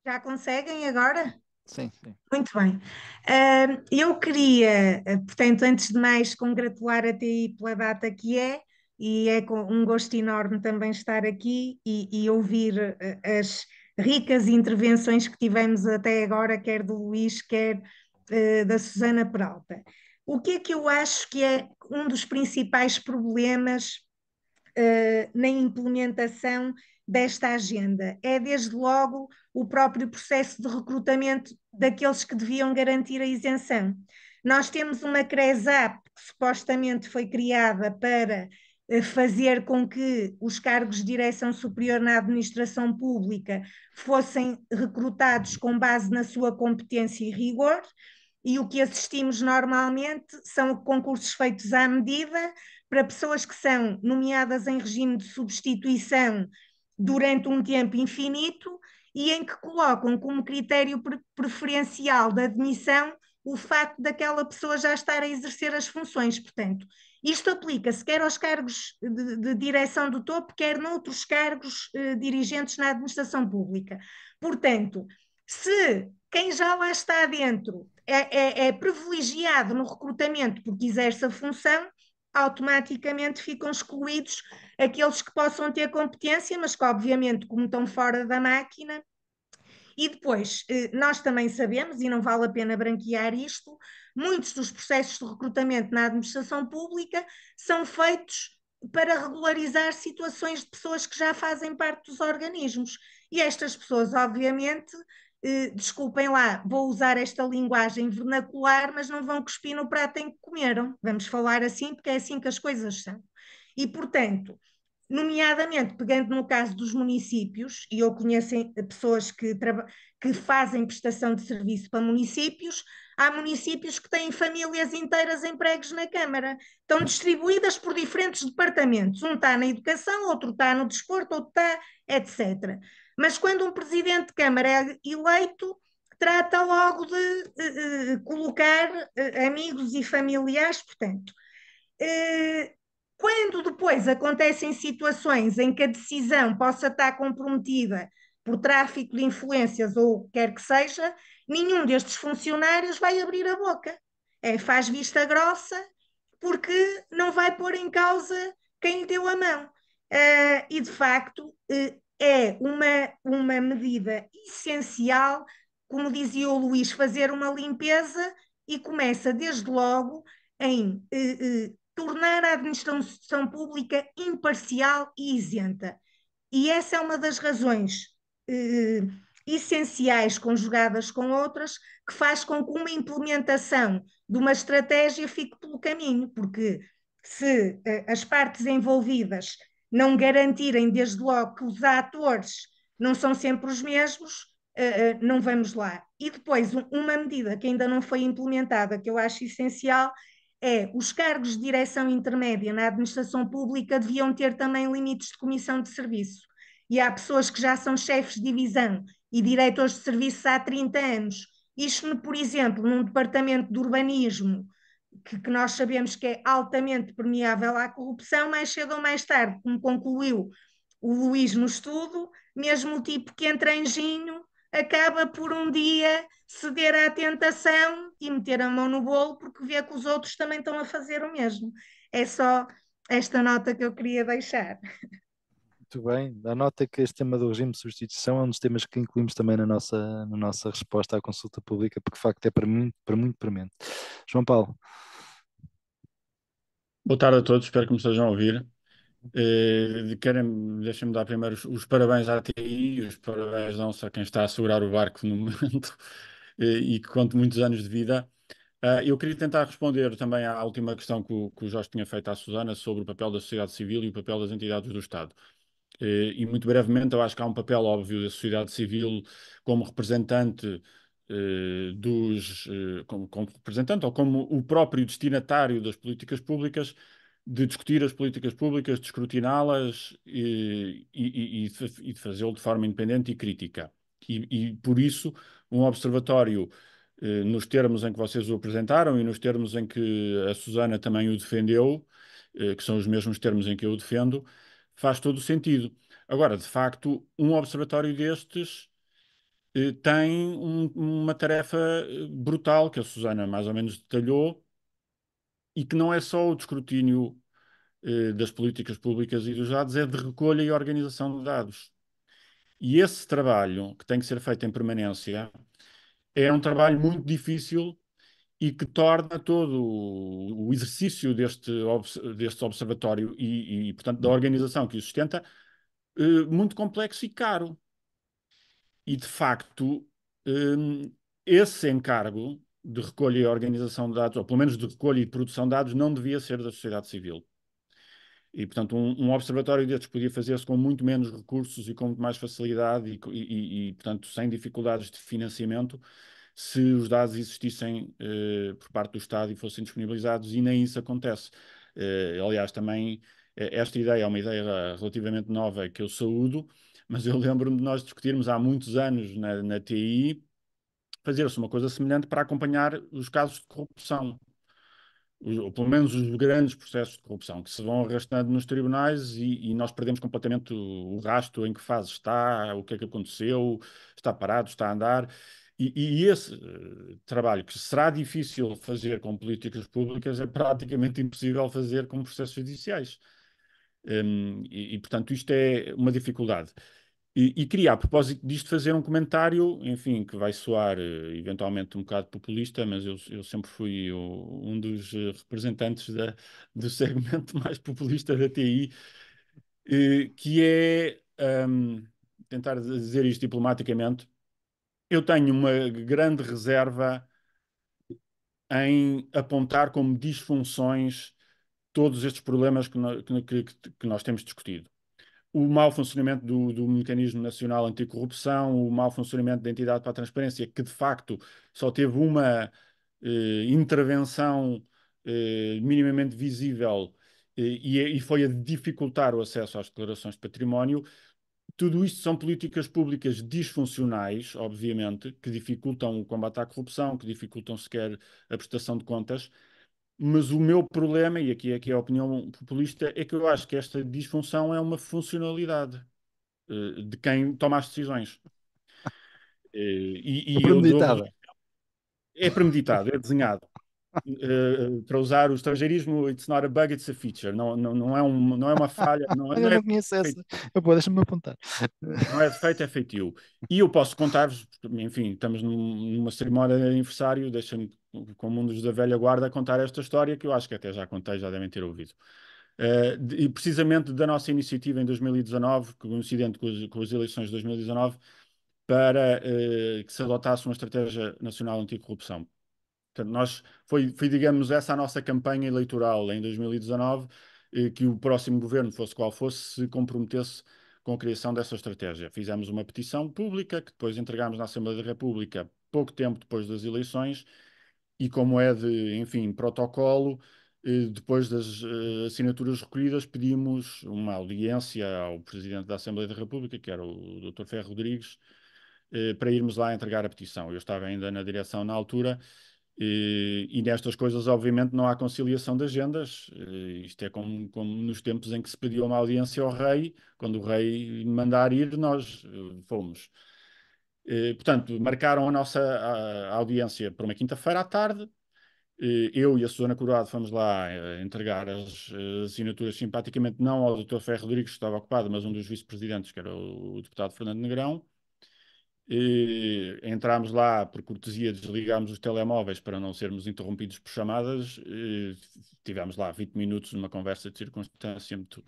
[SPEAKER 4] Já conseguem agora?
[SPEAKER 1] Sim, sim. Muito bem.
[SPEAKER 4] Uh, eu queria, eh, portanto, antes de mais, congratular a TI pela data que é e é um gosto enorme também estar aqui e, e ouvir eh, as ricas intervenções que tivemos até agora, quer do Luís, quer uh, da Susana Peralta. O que é que eu acho que é um dos principais problemas uh, na implementação desta agenda? É, desde logo, o próprio processo de recrutamento daqueles que deviam garantir a isenção. Nós temos uma CRESAP que supostamente foi criada para fazer com que os cargos de direção superior na administração pública fossem recrutados com base na sua competência e rigor, e o que assistimos normalmente são concursos feitos à medida para pessoas que são nomeadas em regime de substituição durante um tempo infinito e em que colocam como critério preferencial da admissão o facto daquela pessoa já estar a exercer as funções. Portanto, isto aplica-se quer aos cargos de, de, direção do topo, quer noutros cargos eh, dirigentes na administração pública. Portanto, se quem já lá está dentro é, é, é privilegiado no recrutamento porque exerce a função, automaticamente ficam excluídos aqueles que possam ter competência, mas que, obviamente, como estão fora da máquina, e depois, eh, nós também sabemos, e não vale a pena branquear isto, muitos dos processos de recrutamento na administração pública são feitos para regularizar situações de pessoas que já fazem parte dos organismos. E estas pessoas, obviamente, eh, desculpem lá, vou usar esta linguagem vernacular, mas não vão cuspir no prato em que comeram. Vamos falar assim, porque é assim que as coisas são. E, portanto, nomeadamente pegando no caso dos municípios, e eu conheço eh, pessoas que, que fazem prestação de serviço para municípios, Há municípios que têm famílias inteiras empregues na Câmara. Estão distribuídas por diferentes departamentos. Um está na educação, outro está no desporto, outro está, etc. Mas quando um presidente de Câmara é eleito, trata logo de uh, uh, colocar uh, amigos e familiares, portanto. quando depois acontecem situações em que a decisão possa estar comprometida por tráfico de influências ou o que quer que seja, nenhum destes funcionários vai abrir a boca. É, faz vista grossa porque não vai pôr em causa quem lhe deu a mão. Uh, e, de facto, uh, é uma, uma medida essencial, como dizia o Luís, fazer uma limpeza e começa desde logo em eh, eh, tornar a administração pública imparcial e isenta. E essa é uma das razões essenciais conjugadas com outras, que faz com que uma implementação de uma estratégia fique pelo caminho, porque se eh, as partes envolvidas não garantirem desde logo que os atores não são sempre os mesmos, eh, eh, não vamos lá. E depois, uma medida que ainda não foi implementada, que eu acho essencial, é os cargos de direção intermédia na administração pública deviam ter também limites de comissão de serviço. E há pessoas que já são chefes de divisão e diretores de serviços há 30 anos. Isto, por exemplo, num departamento de urbanismo, que, que, nós sabemos que é altamente permeável à corrupção, mais cedo ou mais tarde, como concluiu o Luís no estudo, mesmo o tipo que entra em ginho acaba por um dia ceder à tentação e meter a mão no bolo porque vê que os outros também estão a fazer o mesmo. É só esta nota que eu queria deixar.
[SPEAKER 1] Muito bem. Anota que este tema do regime de substituição é um dos temas que incluímos também na nossa, na nossa resposta à consulta pública, porque de facto é para
[SPEAKER 8] muito, para muito premente. João Paulo. Boa tarde a todos, espero que me estejam a ouvir. Uh, deixem-me dar primeiro os, os, parabéns à TI, os parabéns não só a quem está a segurar o barco no momento uh, e que conta muitos anos de vida. Uh, eu queria tentar responder também à última questão que o, que o Jorge tinha feito à Susana sobre o papel da sociedade civil e o papel das entidades do Estado. Eh, e muito brevemente, eu acho que há um papel óbvio da sociedade civil como representante eh, dos, eh, como, como representante ou como o próprio destinatário das políticas públicas, de discutir as políticas públicas, de escrutiná-las e, e, e, de fazê-lo de forma independente e crítica. E, e por isso, um observatório, eh, nos termos em que vocês o apresentaram e nos termos em que a Susana também o defendeu, eh, que são os mesmos termos em que eu o defendo, faz todo o sentido. Agora, de facto, um observatório destes eh, tem um, uma tarefa eh, brutal, que a Susana mais ou menos detalhou, e que não é só o escrutínio eh, das políticas públicas e dos dados, é de recolha e organização de dados. E esse trabalho, que tem que ser feito em permanência, é um trabalho muito difícil e que torna todo o exercício deste, deste observatório e, e, portanto, da organização que o sustenta eh, muito complexo e caro. E, de facto, ehm, esse encargo de recolha e organização de dados, ou pelo menos de recolha e produção de dados, não devia ser da sociedade civil. E, portanto, um, um observatório destes podia fazer-se com muito menos recursos e com muito mais facilidade e, e, e portanto, sem dificuldades de financiamento se os dados existissem uh, por parte do Estado e fossem disponibilizados, e nem isso acontece. Uh, aliás, também eh, esta ideia é uma ideia relativamente nova que eu saúdo, mas eu lembro-me de nós discutirmos há muitos anos na, na TI fazer-se uma coisa semelhante para acompanhar os casos de corrupção. ou pelo menos os grandes processos de corrupção que se vão arrastando nos tribunais e, e nós perdemos completamente o, o, rastro em que fase está, o que é que aconteceu, está parado, está a andar. E, e esse eh, trabalho que será difícil fazer com políticas públicas é praticamente impossível fazer com processos judiciais. Um, e, e, portanto, isto é uma dificuldade. E, e, queria, a propósito disto, fazer um comentário, enfim, que vai soar eh, eventualmente um bocado populista, mas eu, eu sempre fui o, um dos eh, representantes da, do segmento mais populista da TI, que é um, tentar dizer isto diplomaticamente, eu tenho uma grande reserva em apontar como disfunções todos estes problemas que, no, que, que nós temos discutido. O mau funcionamento do, do, Mecanismo Nacional Anticorrupção, o mau funcionamento da Entidade para a Transparência, que de facto só teve uma eh, intervenção eh, minimamente visível eh, e, é, e foi a dificultar o acesso às declarações de património, tudo isto são políticas públicas disfuncionais, obviamente, que dificultam o combate à corrupção, que dificultam sequer a prestação de contas. Mas o meu problema, e aqui, aqui é, é a opinião populista, é que eu acho que esta disfunção é uma funcionalidade uh, de quem toma as decisões. Uh, e, e é premeditado. Dou... É premeditado, é desenhado. Eh, para usar o estrangeirismo, it's not a bug, it's a feature. Não, não, não, é, um, não é uma falha. Não, é, eu é não, é conheço feito. essa. Eu vou, deixa-me apontar. Não é defeito, é feitio. E eu posso contar-vos, enfim, estamos numa cerimónia de aniversário, deixa-me, como um dos da velha guarda, contar esta história que eu acho que até já contei, já devem ter ouvido. Uh, de, e precisamente da nossa iniciativa em 2019, coincidente com, com as eleições de 2019, para uh, que se adotasse uma estratégia nacional anticorrupção. Portanto, nós, foi, foi, digamos, essa a nossa campanha eleitoral em 2019, eh, que o próximo governo, fosse qual fosse, se comprometesse com a criação dessa estratégia. Fizemos uma petição pública, que depois entregámos na Assembleia da República, pouco tempo depois das eleições, e como é de, enfim, protocolo, eh, depois das eh, assinaturas recolhidas, pedimos uma audiência ao Presidente da Assembleia da República, que era o Dr. Ferro Rodrigues, para irmos lá entregar a petição. Eu estava ainda na direção na altura e, e, nestas coisas, obviamente, não há conciliação de agendas. E eh, isto é como, como, nos tempos em que se pediu uma audiência ao rei, quando o rei mandar ir, nós eh, fomos. E, eh, portanto, marcaram a nossa a, a audiência para uma quinta-feira à tarde. E, eu e a Susana Curado fomos lá entregar as, as assinaturas, simpaticamente, não ao Dr. Ferro Rodrigues, que estava ocupado, mas um dos vice-presidentes, que era o, o deputado Fernando Negrão e entramos lá, por cortesia, desligámos os telemóveis para não sermos interrompidos por chamadas. tivemos lá 20 minutos numa conversa de circunstância muito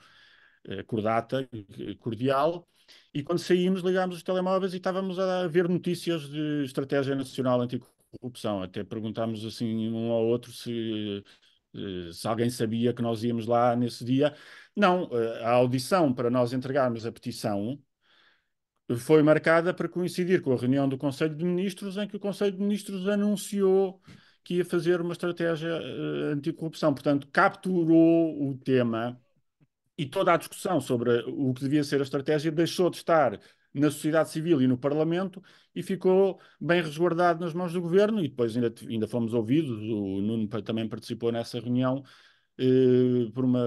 [SPEAKER 8] eh, cordata, eh, cordial. E quando saímos, ligámos os telemóveis e estávamos a ver notícias de estratégia nacional anticorrupção. Até perguntámos assim um ao outro se, eh, se alguém sabia que nós íamos lá nesse dia. Não, a audição para nós entregarmos a petição foi marcada para coincidir com a reunião do Conselho de Ministros, em que o Conselho de Ministros anunciou que ia fazer uma estratégia uh, anticorrupção. Portanto, capturou o tema e toda a discussão sobre o que devia ser a estratégia deixou de estar na sociedade civil e no Parlamento e ficou bem resguardado nas mãos do governo. E depois ainda, ainda fomos ouvidos, o Nuno também participou nessa reunião. Uh, por uma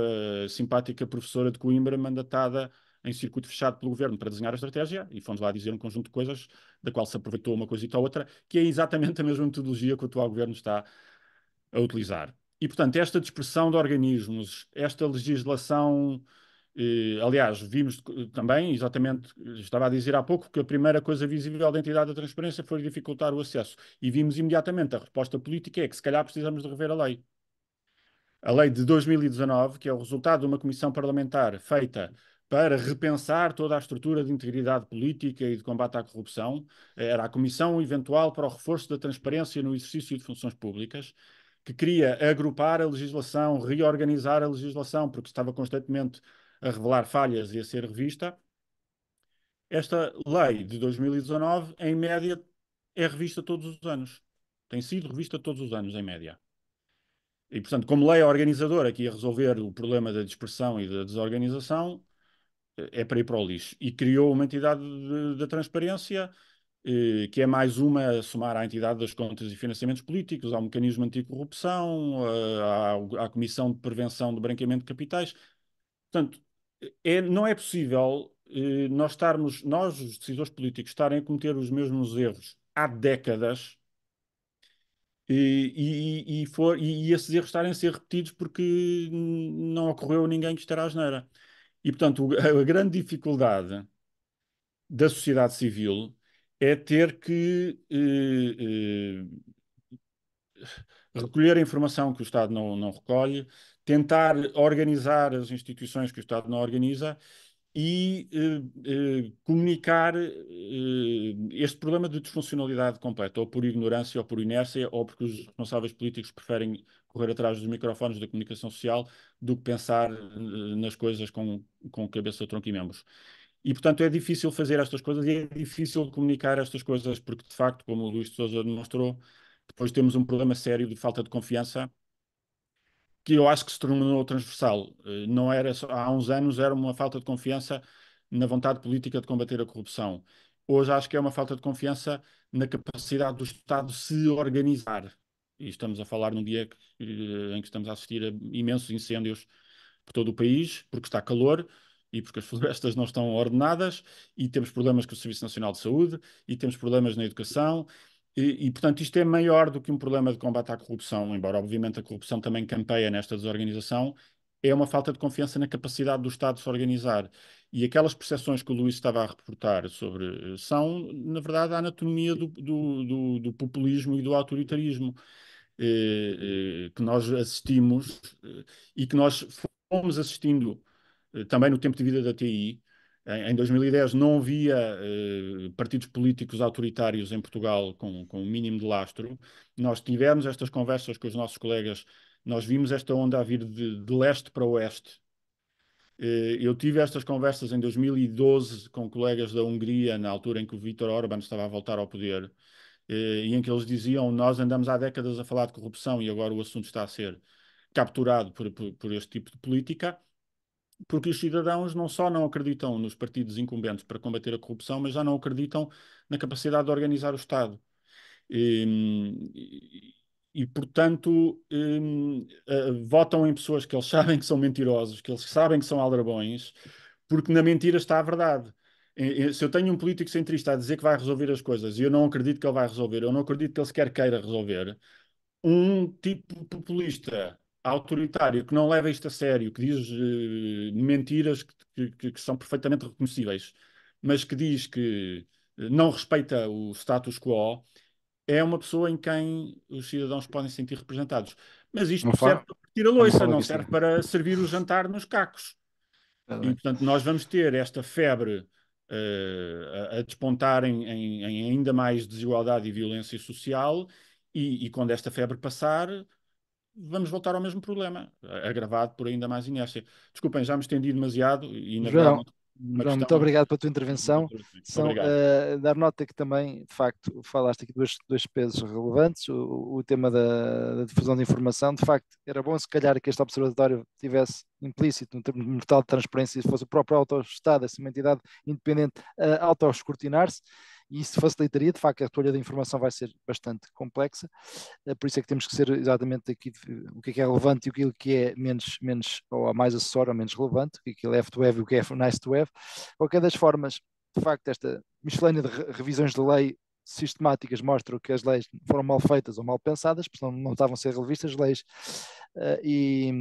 [SPEAKER 8] simpática professora de Coimbra, mandatada em circuito fechado pelo governo para desenhar a estratégia e fomos lá dizer um conjunto de coisas, da qual se aproveitou uma coisa e tal outra, que é exatamente a mesma metodologia que o atual governo está a utilizar. E, portanto, esta dispersão de organismos, esta legislação eh, aliás, vimos também, exatamente, estava a dizer há pouco, que a primeira coisa visível da entidade da transparência foi dificultar o acesso. E vimos imediatamente a resposta política é que se calhar precisamos de rever a lei. A lei de 2019, que é o resultado de uma comissão parlamentar feita para repensar toda a estrutura de integridade política e de combate à corrupção. Eh, era a Comissão Eventual para o Reforço da Transparência no Exercício de Funções Públicas, que queria agrupar a legislação, reorganizar a legislação, porque estava constantemente a revelar falhas e a ser revista. Esta lei de 2019, em média, é revista todos os anos. Tem sido revista todos os anos, em média. E, portanto, como lei organizadora que ia resolver o problema da dispersão e da desorganização, é para ir para o lixo. E criou uma entidade da transparência, eh, que é mais uma a somar à entidade das contas e financiamentos políticos, ao mecanismo anticorrupção, à, eh, à Comissão de Prevenção do Branqueamento de Capitais. Portanto, é, não é possível eh, nós estarmos, nós, os decisores políticos, estarem a cometer os mesmos erros há décadas. E, e, e, for, e, esses erros estarem a ser repetidos porque não ocorreu ninguém que estará à asneira. E, portanto, a grande dificuldade da sociedade civil é ter que eh, eh, recolher a informação que o Estado não, não recolhe, tentar organizar as instituições que o Estado não organiza e eh, eh, comunicar eh, este problema de disfuncionalidade completa, ou por ignorância, ou por inércia, ou porque os responsáveis políticos preferem correr atrás dos microfones da comunicação social do que pensar eh, nas coisas com, com cabeça, tronco e membros. E, portanto, é difícil fazer estas coisas e é difícil comunicar estas coisas, porque, de facto, como o Luís de Sousa demonstrou, depois temos um problema sério de falta de confiança que eu acho que se tornou transversal. Eh, não era só, há uns anos era uma falta de confiança na vontade política de combater a corrupção. Hoje acho que é uma falta de confiança na capacidade do Estado se organizar. E estamos a falar num dia eh, em que estamos a assistir a imensos incêndios por todo o país, porque está calor e porque as florestas não estão ordenadas, e temos problemas com o Serviço Nacional de Saúde, e temos problemas na educação, e, e, portanto, isto é maior do que um problema de combate à corrupção, embora, obviamente, a corrupção também campeia nesta desorganização, é uma falta de confiança na capacidade do Estado de se organizar. E aquelas percepções que o Luís estava a reportar sobre eh, são, na verdade, a anatomia do, do, do, do populismo e do autoritarismo eh, eh, que nós assistimos eh, e que nós fomos assistindo eh, também no tempo de vida da TI, em 2010 não havia eh, partidos políticos autoritários em Portugal com, com o mínimo de lastro. Nós tivemos estas conversas com os nossos colegas, nós vimos esta onda a vir de, de leste para oeste. Eh, eu tive estas conversas em 2012 com colegas da Hungria, na altura em que o Vítor Orban estava a voltar ao poder, eh, e em que eles diziam: Nós andamos há décadas a falar de corrupção e agora o assunto está a ser capturado por, por, por este tipo de política porque os cidadãos não só não acreditam nos partidos incumbentes para combater a corrupção, mas já não acreditam na capacidade de organizar o Estado. Ehm, e, e portanto, ehm, votam em pessoas que eles sabem que são mentirosos, que eles sabem que são aldrabões, porque na mentira está a verdade. Se eu tenho um político centrista a dizer que vai resolver as coisas e eu não acredito que ele vai resolver, eu não acredito que ele sequer queira resolver, um tipo populista autoritário que não leva isto a sério, que diz uh, mentiras que, que, que, são perfeitamente reconhecíveis, mas que diz que eh, não respeita o status quo, é uma pessoa em quem os cidadãos podem se sentir representados. Mas isto não serve fala. para tirar a loiça, não, não serve para servir o jantar nos cacos. Tá e, portanto, nós vamos ter esta febre uh, a, a, despontar em, em, em ainda mais desigualdade e violência social, e, e, quando esta febre passar, vamos voltar ao mesmo problema, agravado por ainda mais inércia. Desculpem, já me estendi demasiado e na verdade, João
[SPEAKER 1] muito obrigado pela tua intervenção. São, uh, dar nota que também, de facto, falaste aqui dois, dois pesos relevantes, o, o tema da, da, difusão de informação, de facto, era bom se calhar que este observatório tivesse implícito no termo mortal de transparência, se fosse o próprio auto-estado, essa entidade independente, uh, auto-escrutinar-se, e isso facilitaria, de facto, a recolha da informação vai ser bastante complexa, eh, por isso é que temos que ser exatamente aqui o que é, que é relevante e o que é, é menos, menos ou mais acessório ou menos relevante, o que é, é left to have e o que é nice to have. Qualquer das formas, de facto, esta miscelânea de revisões de lei sistemáticas mostram que as leis foram mal feitas ou mal pensadas, porque não, não estavam a ser revistas as leis, eh, e,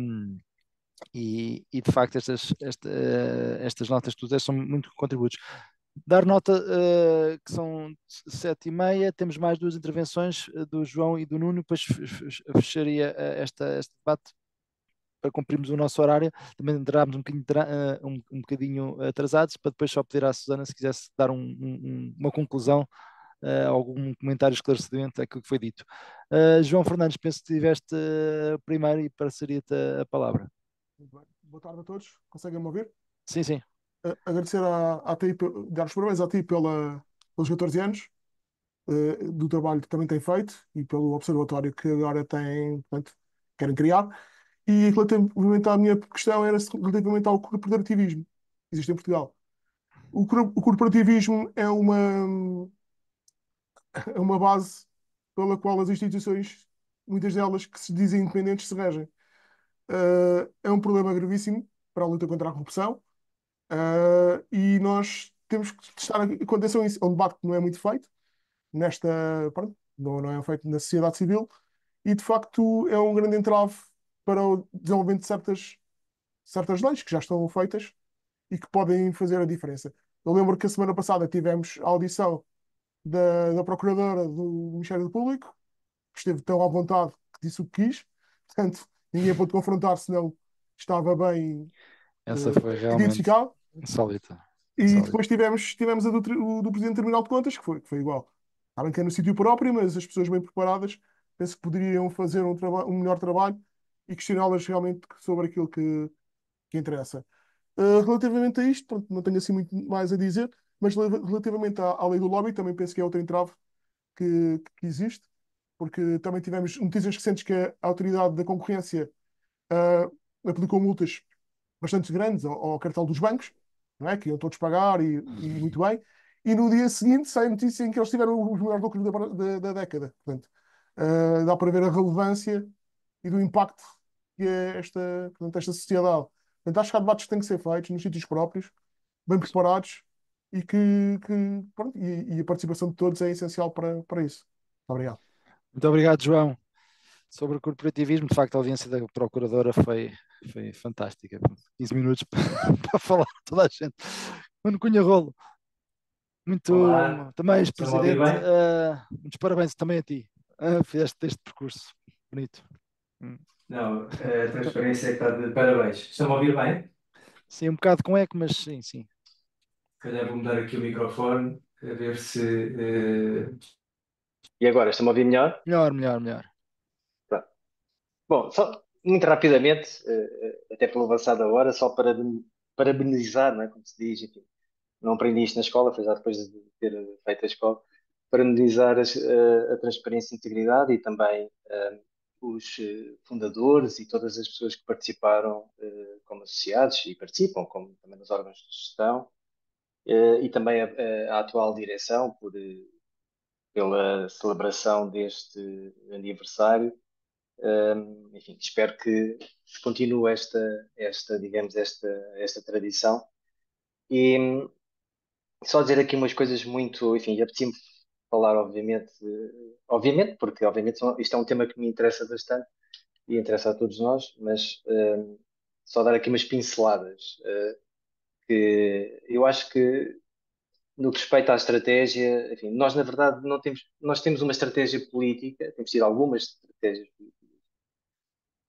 [SPEAKER 1] e, e, de facto estas, esta, eh, estas notas de isso são muito contributos. Dar nota uh, que são sete e meia, temos mais duas intervenções eh, do João e do Nuno, depois fecharia eh, esta, este debate para cumprirmos o nosso horário, também entrámos um bocadinho, uh, um, um bocadinho atrasados, para depois só pedir à Susana se quisesse dar um, um, uma conclusão, uh, algum comentário esclarecimento àquilo que foi dito. Uh, João Fernandes, penso que tiveste primeiro e pareceria-te a palavra.
[SPEAKER 5] Muito bem. Boa tarde a todos. Conseguem-me ouvir? Sim, sim agradecer à, à TI, dar os parabéns à TI pela, pelos 14 anos, uh, do trabalho que também tem feito e pelo observatório que agora tem, portanto, querem criar. E relativamente à minha questão era relativamente ao corporativismo que existe em Portugal. O, o corporativismo é uma, é uma base pela qual as instituições, muitas delas que se dizem independentes, se regem. Uh, é um problema gravíssimo para a luta contra a corrupção Uh, e nós temos que estar. quando isso. É um debate que não é muito feito, nesta. Pronto, não, não é feito na sociedade civil, e de facto é um grande entrave para o desenvolvimento de certas, certas leis que já estão feitas e que podem fazer a diferença. Eu lembro que a semana passada tivemos a audição da, da Procuradora do Ministério do Público, que esteve tão à vontade que disse o que quis, portanto, ninguém pôde confrontar, senão estava bem Essa eh, foi realmente... identificado.
[SPEAKER 1] Insólita.
[SPEAKER 5] E depois tivemos, tivemos do, o do Presidente do Terminal de Contas, que foi, que foi igual. Sabem que é no sítio próprio, mas as pessoas bem preparadas penso que poderiam fazer um, um melhor trabalho e questioná-las realmente sobre aquilo que, que interessa. Uh, relativamente a isto, pronto, não tenho assim muito mais a dizer, mas relativamente à, à lei do lobby, também penso que é outra entrave que, que existe, porque também tivemos notícias recentes que a autoridade da concorrência uh, aplicou multas bastante grandes ao, ao cartel dos bancos, não é? Que eu estou pagar e, e uhum. muito bem. E no dia seguinte sai a notícia em que eles tiveram os melhores lucros da, da, da década. Portanto, uh, dá para ver a relevância e do impacto que é esta, portanto, esta sociedade. Portanto, acho que há debates que têm que ser feitos nos sítios próprios, bem preparados e que, que pronto, e, e, a participação de todos é essencial para, para isso.
[SPEAKER 1] Muito obrigado. Muito obrigado, João. Sobre o corporativismo, de facto, a audiência da procuradora foi, foi fantástica. 15 minutos para, para falar toda a gente. Mano Cunha Rolo, muito Olá. também presidente. Uh, eh, muitos parabéns também a ti. Uh, fizeste este percurso bonito. Hum. Não,
[SPEAKER 6] a transparência é que está de parabéns. Estão a ouvir bem?
[SPEAKER 1] Sim, um bocado com eco, mas sim, sim.
[SPEAKER 6] Calhar vou mudar aqui o microfone a ver se. Uh... E agora, estão a ouvir melhor? Melhor, melhor, melhor. Bom, só muito rapidamente, eh, eh, até pelo avançado da hora, só para parabenizar, não é? como se diz, enfim, não aprendi isto na escola, foi já depois de ter feito a escola, parabenizar a, eh, a transparência e integridade e também os fundadores e todas as pessoas que participaram uh, como associados e participam, como também nos órgãos de gestão, uh, e também a, a, atual direção por, pela celebração deste aniversário enfim, espero que continue esta, esta digamos, esta, esta tradição. E hum, só dizer aqui umas coisas muito, enfim, apetecia-me falar, obviamente, obviamente, porque obviamente isto é um tema que me interessa bastante e interessa a todos nós, mas hum, só dar aqui umas pinceladas. Uh, que eu acho que no que respeita à estratégia, enfim, nós na verdade não temos, nós temos uma estratégia política, temos tido algumas estratégias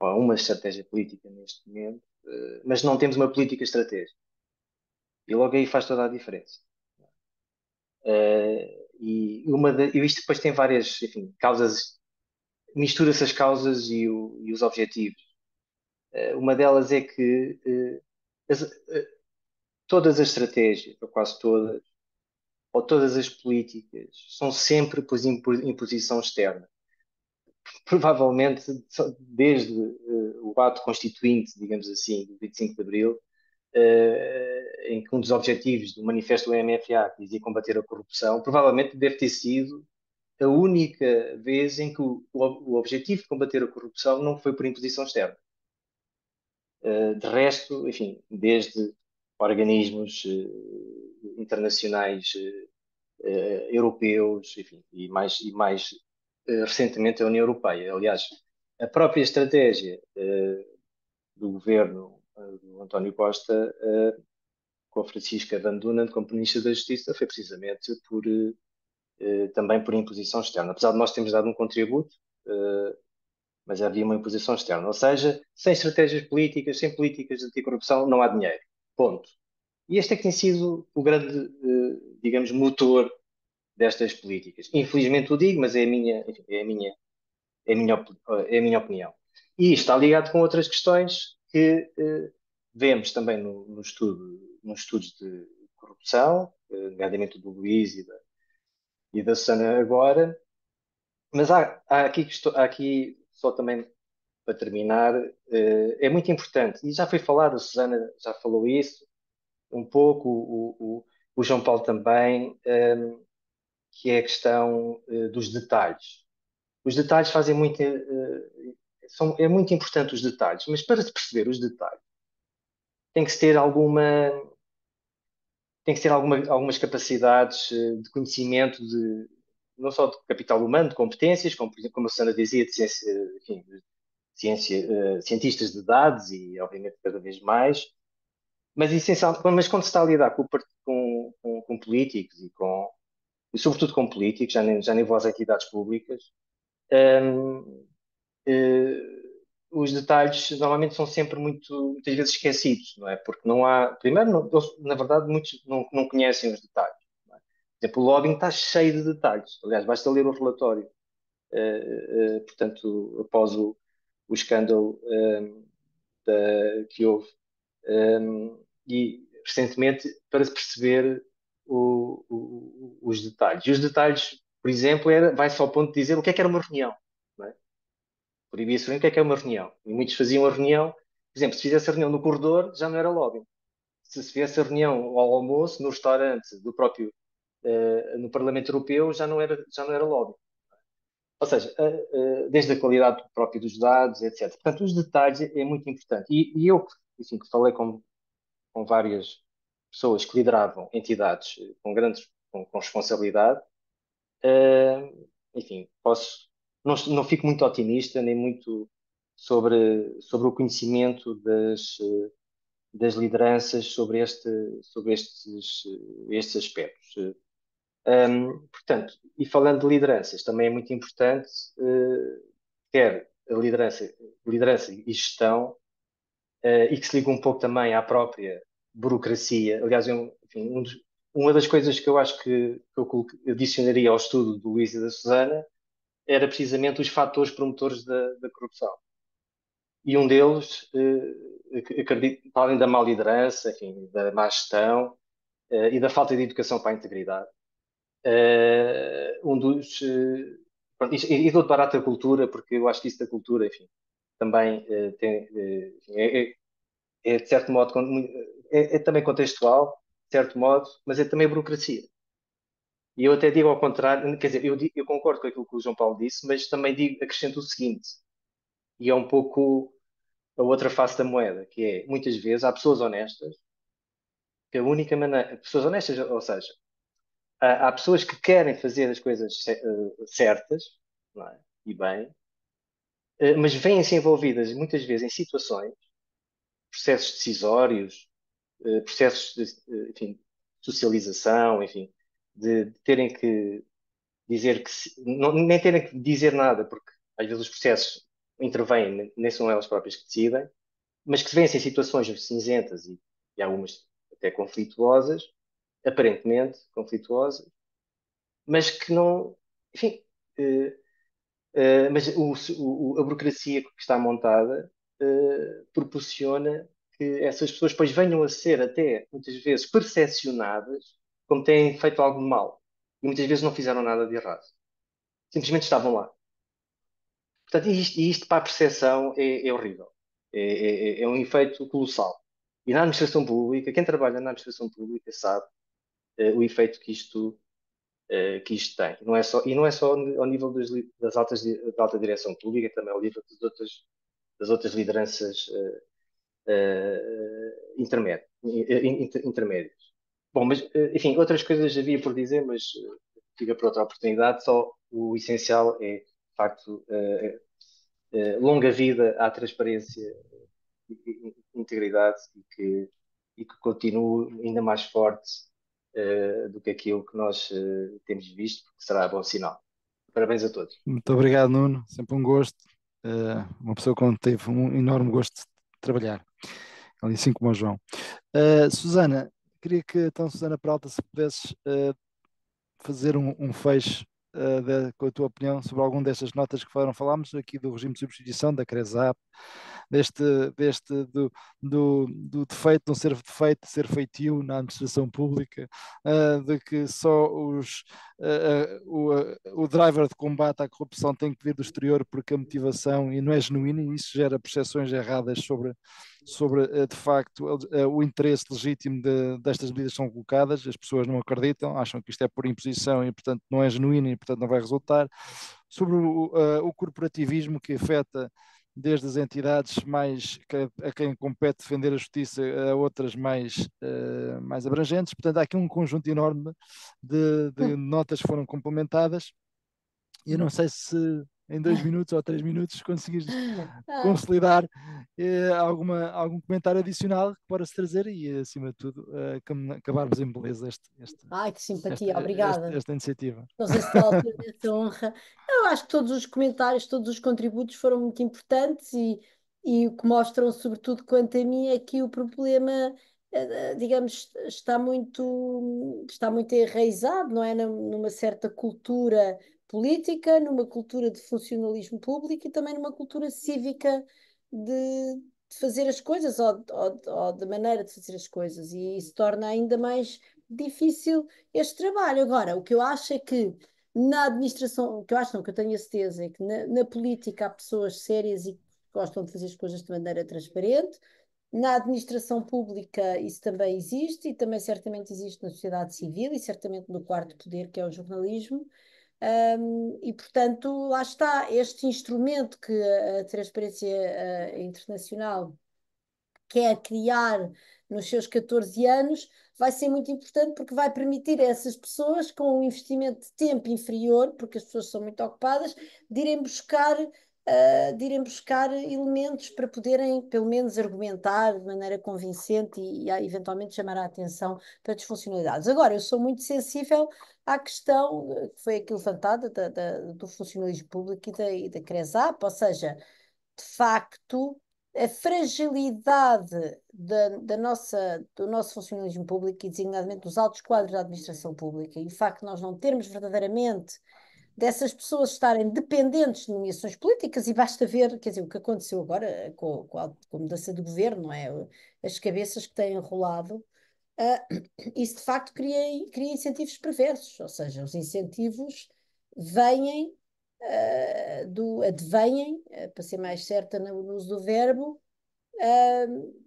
[SPEAKER 6] há uma estratégia política neste momento, eh, mas não temos uma política estratégica. E logo aí faz toda a diferença. Eh, e uma de, isto depois tem várias enfim, causas, mistura-se as causas e, o, e, os objetivos. Eh, uma delas é que as, todas as estratégias, ou quase todas, ou todas as políticas, são sempre por imposição externa. provavelmente desde uh, o ato constituinte, digamos assim, do 25 de abril, uh, em que um dos objetivos do manifesto do MFA, dizia combater a corrupção, provavelmente deve ter sido a única vez em que o, o, objetivo de combater a corrupção não foi por imposição externa. Uh, de resto, enfim, desde organismos internacionais europeus, enfim, e mais, e mais eh, recentemente a União Europeia. Aliás, a própria estratégia eh, do governo eh, do António Costa com a Francisca Van Dunen como Ministra da Justiça foi precisamente por também por imposição externa. Apesar de nós termos dado um contributo, mas havia uma imposição externa. Ou seja, sem estratégias políticas, sem políticas de anticorrupção, não há dinheiro. Ponto. E este é que tem sido o grande, digamos, motor destas políticas. Infelizmente o digo, mas é a minha, é a minha, é a minha, é a minha opinião. E está ligado com outras questões que eh, vemos também no, no estudo, nos estudos de corrupção, eh, nomeadamente do Luís e da, e da Susana agora. Mas há, há aqui, há aqui, só também para terminar, eh, é muito importante, e já foi falado, a Susana já falou isso um pouco, o, o, o João Paulo também, eh, que é a questão eh, dos detalhes. Os detalhes fazem muito. Eh, eh, são, é muito importante os detalhes, mas para se perceber os detalhes, tem que se ter alguma. Tem que ter alguma, algumas capacidades de conhecimento, de, não só de capital humano, de competências, como, por exemplo, como a Susana dizia, de ciência, enfim, ciência, uh, cientistas de dados e, obviamente, cada vez mais. Mas, essencial, mas quando se está a lidar com, com, com políticos e com, e sobretudo com políticos, já nem, já nem voz aqui é públicas, um, uh, eh, os detalhes normalmente são sempre muito, muitas vezes esquecidos, não é? Porque não há, primeiro, não, na verdade, muitos não, não conhecem os detalhes. É? Por exemplo, o lobbying está cheio de detalhes, aliás, basta ler o relatório, uh, uh, portanto, após o, o escândalo um, da, que houve. Um, e recentemente para se perceber o, os detalhes. E os detalhes, por exemplo, era, vai-se ao ponto de dizer o que é que era uma reunião. É? Proibia-se o que é que é uma reunião. E muitos faziam a reunião, por exemplo, se fizesse a reunião no corredor, já não era lobbying. Se se fizesse a reunião ao almoço, no restaurante do próprio, uh, no Parlamento Europeu, já não era, já não era lobbying. Ou seja, uh, uh, desde a qualidade própria dos dados, etc. Portanto, os detalhes é muito importante. E, e eu, assim que falei com, com várias pessoas que lideravam entidades eh, com grandes com, com responsabilidade. Uh, enfim, posso não, não fico muito otimista nem muito sobre sobre o conhecimento das eh, das lideranças sobre este sobre estes estes aspectos. Um, ehm, portanto, e falando de lideranças, também é muito importante uh, quer a liderança, liderança e gestão, uh, e que se liga um pouco também à própria burocracia. Aliás, eu, é enfim, um dos, uma das coisas que eu acho que, que eu adicionaria ao estudo do Luís e da Susana era precisamente os fatores promotores da, da corrupção. E um deles, eh, acredito, além da má liderança, enfim, da má gestão eh, e da falta de educação para a integridade, eh, um dos. Eh, e, dou de barato a cultura, porque eu acho que isso da cultura, enfim, também eh, tem, eh, é, é, é, de certo modo, é, é também contextual, de certo modo, mas é também burocracia. E eu até digo ao contrário, quer dizer, eu, eu concordo com aquilo que o João Paulo disse, mas também digo, acrescento o seguinte, e é um pouco a outra face da moeda, que é, muitas vezes, há pessoas honestas, que a única maneira, pessoas honestas, ou seja, há, há pessoas que querem fazer as coisas eh, certas, é? e bem, eh, mas vêm-se envolvidas muitas vezes em situações, processos decisórios, eh, processos de eh, enfim, socialização, enfim, de, de, terem que dizer que se, não, nem terem que dizer nada, porque às vezes os processos intervêm, nem são elas próprias que decidem, mas que se vencem situações cinzentas e, e algumas até conflituosas, aparentemente conflituosas, mas que não, enfim, eh, mas o, o, a burocracia que está montada proporciona que essas pessoas depois venham a ser até, muitas vezes, percepcionadas como têm feito algo mal. E muitas vezes não fizeram nada de errado. Simplesmente estavam lá. Portanto, isto, isto para a percepção é, é horrível. É, é, é, é, um efeito colossal. E na administração pública, quem trabalha na administração pública sabe eh, o efeito que isto eh, que isto tem. Não é só, e não é só ao nível das, das altas, da alta direção pública, também ao nível das outras, das outras lideranças uh, eh, intermédio, intermédios. Bom, mas, eh, enfim, outras coisas havia por dizer, mas fica eh, para outra oportunidade. Só o essencial é, de facto, longa vida à transparência e integridade e que, e que continue ainda mais forte do que aquilo que nós temos visto, porque será bom sinal. Parabéns a todos.
[SPEAKER 1] Muito obrigado, Nuno. Sempre um gosto. uma pessoa com teve um enorme gosto trabalhar, assim como o João. Uh, Susana, queria que então, Susana Peralta, se pudesses uh, fazer um, um fecho uh, eh, de, com a tua opinião sobre alguma destas notas que foram. Falámos aqui do regime de substituição, da CRESAP, deste, deste do, do, do defeito, não ser defeito, ser feitio na administração pública, uh, de que só os, uh, o, o driver de combate à corrupção tem que vir do exterior porque a motivação e não é genuína e isso gera percepções erradas sobre sobre, eh, de facto, eh, o interesse legítimo de, destas medidas que são colocadas. As pessoas não acreditam, acham que isto é por imposição e, portanto, não é genuíno e, portanto, não vai resultar. Sobre o, o eh, corporativismo que afeta desde as entidades mais a quem compete defender a justiça a outras mais, uh, mais abrangentes. Portanto, há aqui um conjunto enorme de, de hum. notas que foram complementadas. Eu não sei se em dois minutos ou três minutos conseguires ah. consolidar eh, alguma, algum comentário adicional que possa trazer e, acima de tudo, uh, acabarmos em beleza este, este
[SPEAKER 2] Ai, que simpatia, este, obrigada. Este,
[SPEAKER 1] esta iniciativa. Não sei se essa
[SPEAKER 2] honra. Eu acho que todos os comentários, todos os contributos foram muito importantes e, e o que mostram, sobretudo quanto a mim, é que o problema eh, eh, digamos está muito está muito enraizado não é numa certa cultura política, numa cultura de funcionalismo público e também numa cultura cívica de, de fazer as coisas ou, ou, ou maneira de fazer as coisas. E isso torna ainda mais difícil este trabalho. Agora, o que eu acho é que na administração, o que eu acho não, que eu tenho a certeza é que na, na política há pessoas sérias e que gostam de fazer as coisas de maneira transparente. Na administração pública isso também existe e também certamente existe na sociedade civil e certamente no quarto poder que é o jornalismo. Um, e, portanto, lá está, este instrumento que a Transparência ah, Internacional quer criar nos seus 14 anos vai ser muito importante porque vai permitir a essas pessoas, com um investimento de tempo inferior, porque as pessoas são muito ocupadas, de irem buscar uh, de irem buscar elementos para poderem, pelo menos, argumentar de maneira convincente e, e eventualmente chamar a atenção para disfuncionalidades. Agora, eu sou muito sensível à questão eh, que foi aquilo levantada da, da, do funcionalismo público e da, e da CRESAP, ou seja, de facto, a fragilidade da, da, nossa, do nosso funcionalismo público e designadamente dos altos quadros da administração pública e o facto de nós não termos verdadeiramente dessas pessoas estarem dependentes de nomeações políticas e basta ver, quer dizer, o que aconteceu agora com, com, a, com a, mudança de governo, não é? As cabeças que têm rolado, uh, isso de facto cria, cria incentivos perversos, ou seja, os incentivos vêm, uh, do, advêm, uh, para ser mais certa no, no uso do verbo, uh,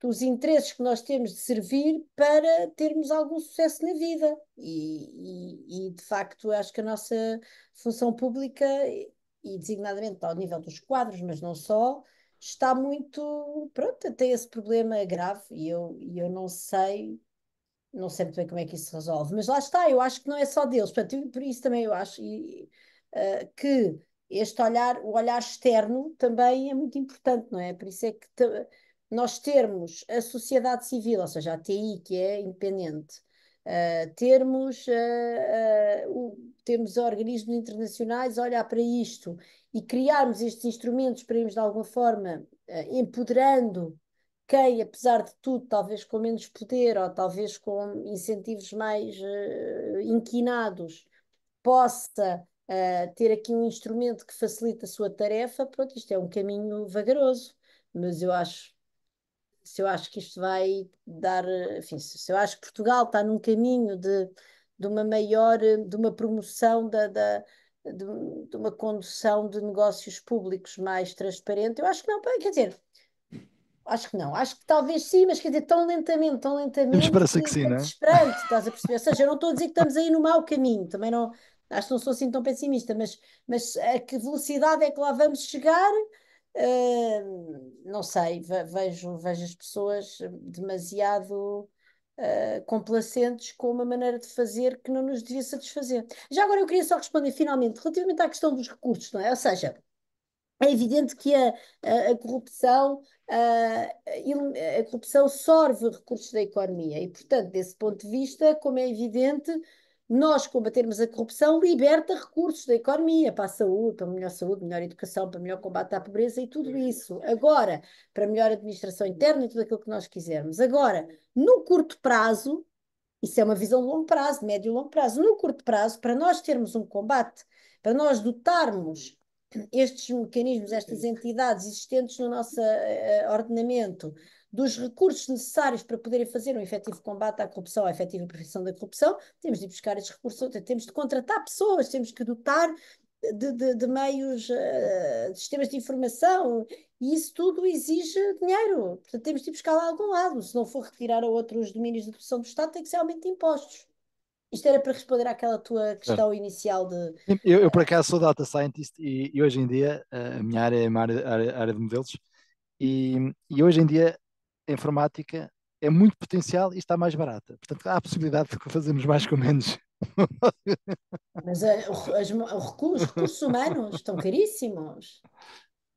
[SPEAKER 2] dos interesses que nós temos de servir para termos algum sucesso na vida. E, e, e de facto, acho que a nossa função pública, e designadamente ao nível dos quadros, mas não só, está muito. Pronto, tem esse problema grave e eu, e eu não sei. Não sei muito bem como é que isso se resolve, mas lá está, eu acho que não é só deles. Portanto, por isso também eu acho e, uh, que este olhar, o olhar externo também é muito importante, não é? Por isso é que nós termos a sociedade civil, ou seja, a TI, que é independente, uh, termos, uh, uh, o, termos organismos internacionais a olhar para isto e criarmos estes instrumentos para irmos, de alguma forma, empoderando quem, apesar de tudo, talvez com menos poder ou talvez com incentivos mais inquinados, possa Uh, ter aqui um instrumento que facilite a sua tarefa, pronto, isto é um caminho vagaroso, mas eu acho se eu acho que isto vai dar, enfim, se eu acho que Portugal está num caminho de, de uma maior, de uma promoção da, da de, de, uma condução de negócios públicos mais transparente, eu acho que não, quer dizer, acho que não, acho que talvez sim, mas quer dizer, tão lentamente, tão lentamente. Temos esperança que sim, é né? Desesperante, estás a perceber? Ou seja, eu não estou a dizer que estamos aí no mau caminho, também não, acho que não sou assim tão pessimista, mas, mas a que velocidade é que lá vamos chegar? não sei, vejo, vejo as pessoas demasiado uh, complacentes com uma maneira de fazer que não nos devia satisfazer. Já agora eu queria só responder finalmente, relativamente à questão dos recursos, não é? Ou seja, é evidente que a, a, a corrupção a, ah, a corrupção sorve recursos da economia e, portanto, desse ponto de vista, como é evidente, nós combatermos a corrupção liberta recursos da economia para a saúde, para melhor saúde, melhor educação, para melhor combate à pobreza e tudo uhum. isso. Agora, para melhor administração interna e tudo aquilo que nós quisermos. Agora, no curto prazo, isso é uma visão de longo prazo, médio e longo prazo. No curto prazo, para nós termos um combate, para nós dotarmos estes mecanismos, estas entidades existentes no nosso uh, ordenamento dos recursos necessários para poderem fazer um efetivo combate à corrupção, à efetiva prevenção da corrupção, temos de buscar esses recursos, temos de contratar pessoas, temos que dotar de, de, de meios, eh, de sistemas de informação, e isso tudo exige dinheiro. Portanto, temos de buscar lá a algum lado. Se não for retirar a outros domínios de produção do Estado, tem que ser aumento de impostos. Isto era para responder àquela tua questão é. inicial de.
[SPEAKER 1] Eu, eu, por acaso, sou data scientist e, e hoje em dia eh, a minha área é a área, área, área de modelos. E, e, hoje em dia informática é muito potencial e está mais barata. Portanto, há a possibilidade de fazermos mais com menos. Mas a, eh, os, recursos, os recursos humanos estão
[SPEAKER 2] caríssimos.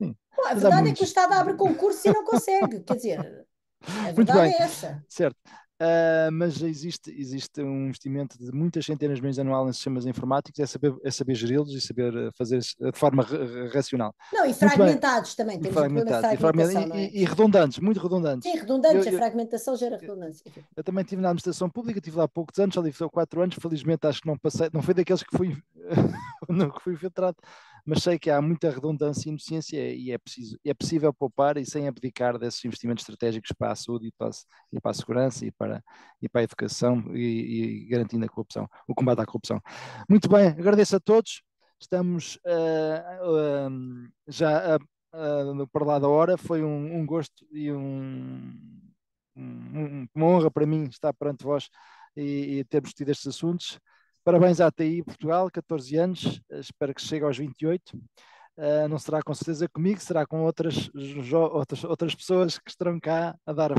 [SPEAKER 2] Sim, a verdade é que o Estado abre concurso e não consegue. Quer dizer, a verdade é essa.
[SPEAKER 1] Certo. Uh, mas existe, existe um investimento de muitas centenas de milhões anual em sistemas informáticos, é saber, é saber geri-los e saber ah, fazer ah, de forma racional. Não, e fragmentados
[SPEAKER 2] também, temos fragmentado, um fragmentação, é? e, é? e,
[SPEAKER 1] redundantes, muito redundantes. Sim,
[SPEAKER 2] redundantes, eu, eu, a fragmentação gera redundância.
[SPEAKER 1] Eu, eu, também estive na administração pública, estive lá há poucos anos, já ali há quatro anos, felizmente acho que não passei, não foi daqueles que fui, não, que fui filtrado mas sei que há muita redundância e inocência e é, preciso, é possível poupar e sem abdicar desses investimentos estratégicos para a saúde e para a, e para a segurança e para, e para a educação e, e garantindo a corrupção, o combate à corrupção. Muito bem, agradeço a todos. Estamos uh, já a, uh, para lá da hora. Foi um, um gosto e um, um, uma honra para mim estar perante vós e, e termos tido estes assuntos. Parabéns à TI Portugal, 14 anos, espero que chegue aos 28. Uh, ah, não será com certeza comigo, será com outras, outras, outras pessoas que estarão cá a dar a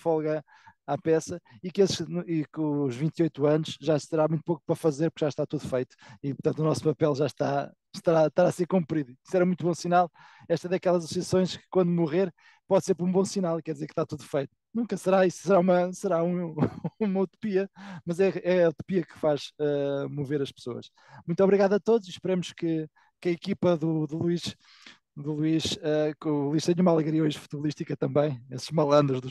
[SPEAKER 1] folga à peça e que, esses, e que os 28 anos já terá muito pouco para fazer porque já está tudo feito e portanto o nosso papel já está estará, estará a ser cumprido. Isso era muito bom sinal. Esta é daquelas associações que quando morrer pode ser por um bom sinal, quer dizer que está tudo feito. Nunca será, isso será uma, será um, uma utopia, mas é, é, a utopia que faz uh, mover as pessoas. Muito obrigado a todos, esperamos que, que a equipa do, do Luís do Luís, uh, o Luís tem uma alegria hoje futebolística também, esses malandros do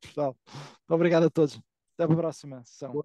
[SPEAKER 1] futsal. Muito obrigado a todos. Até a próxima sessão.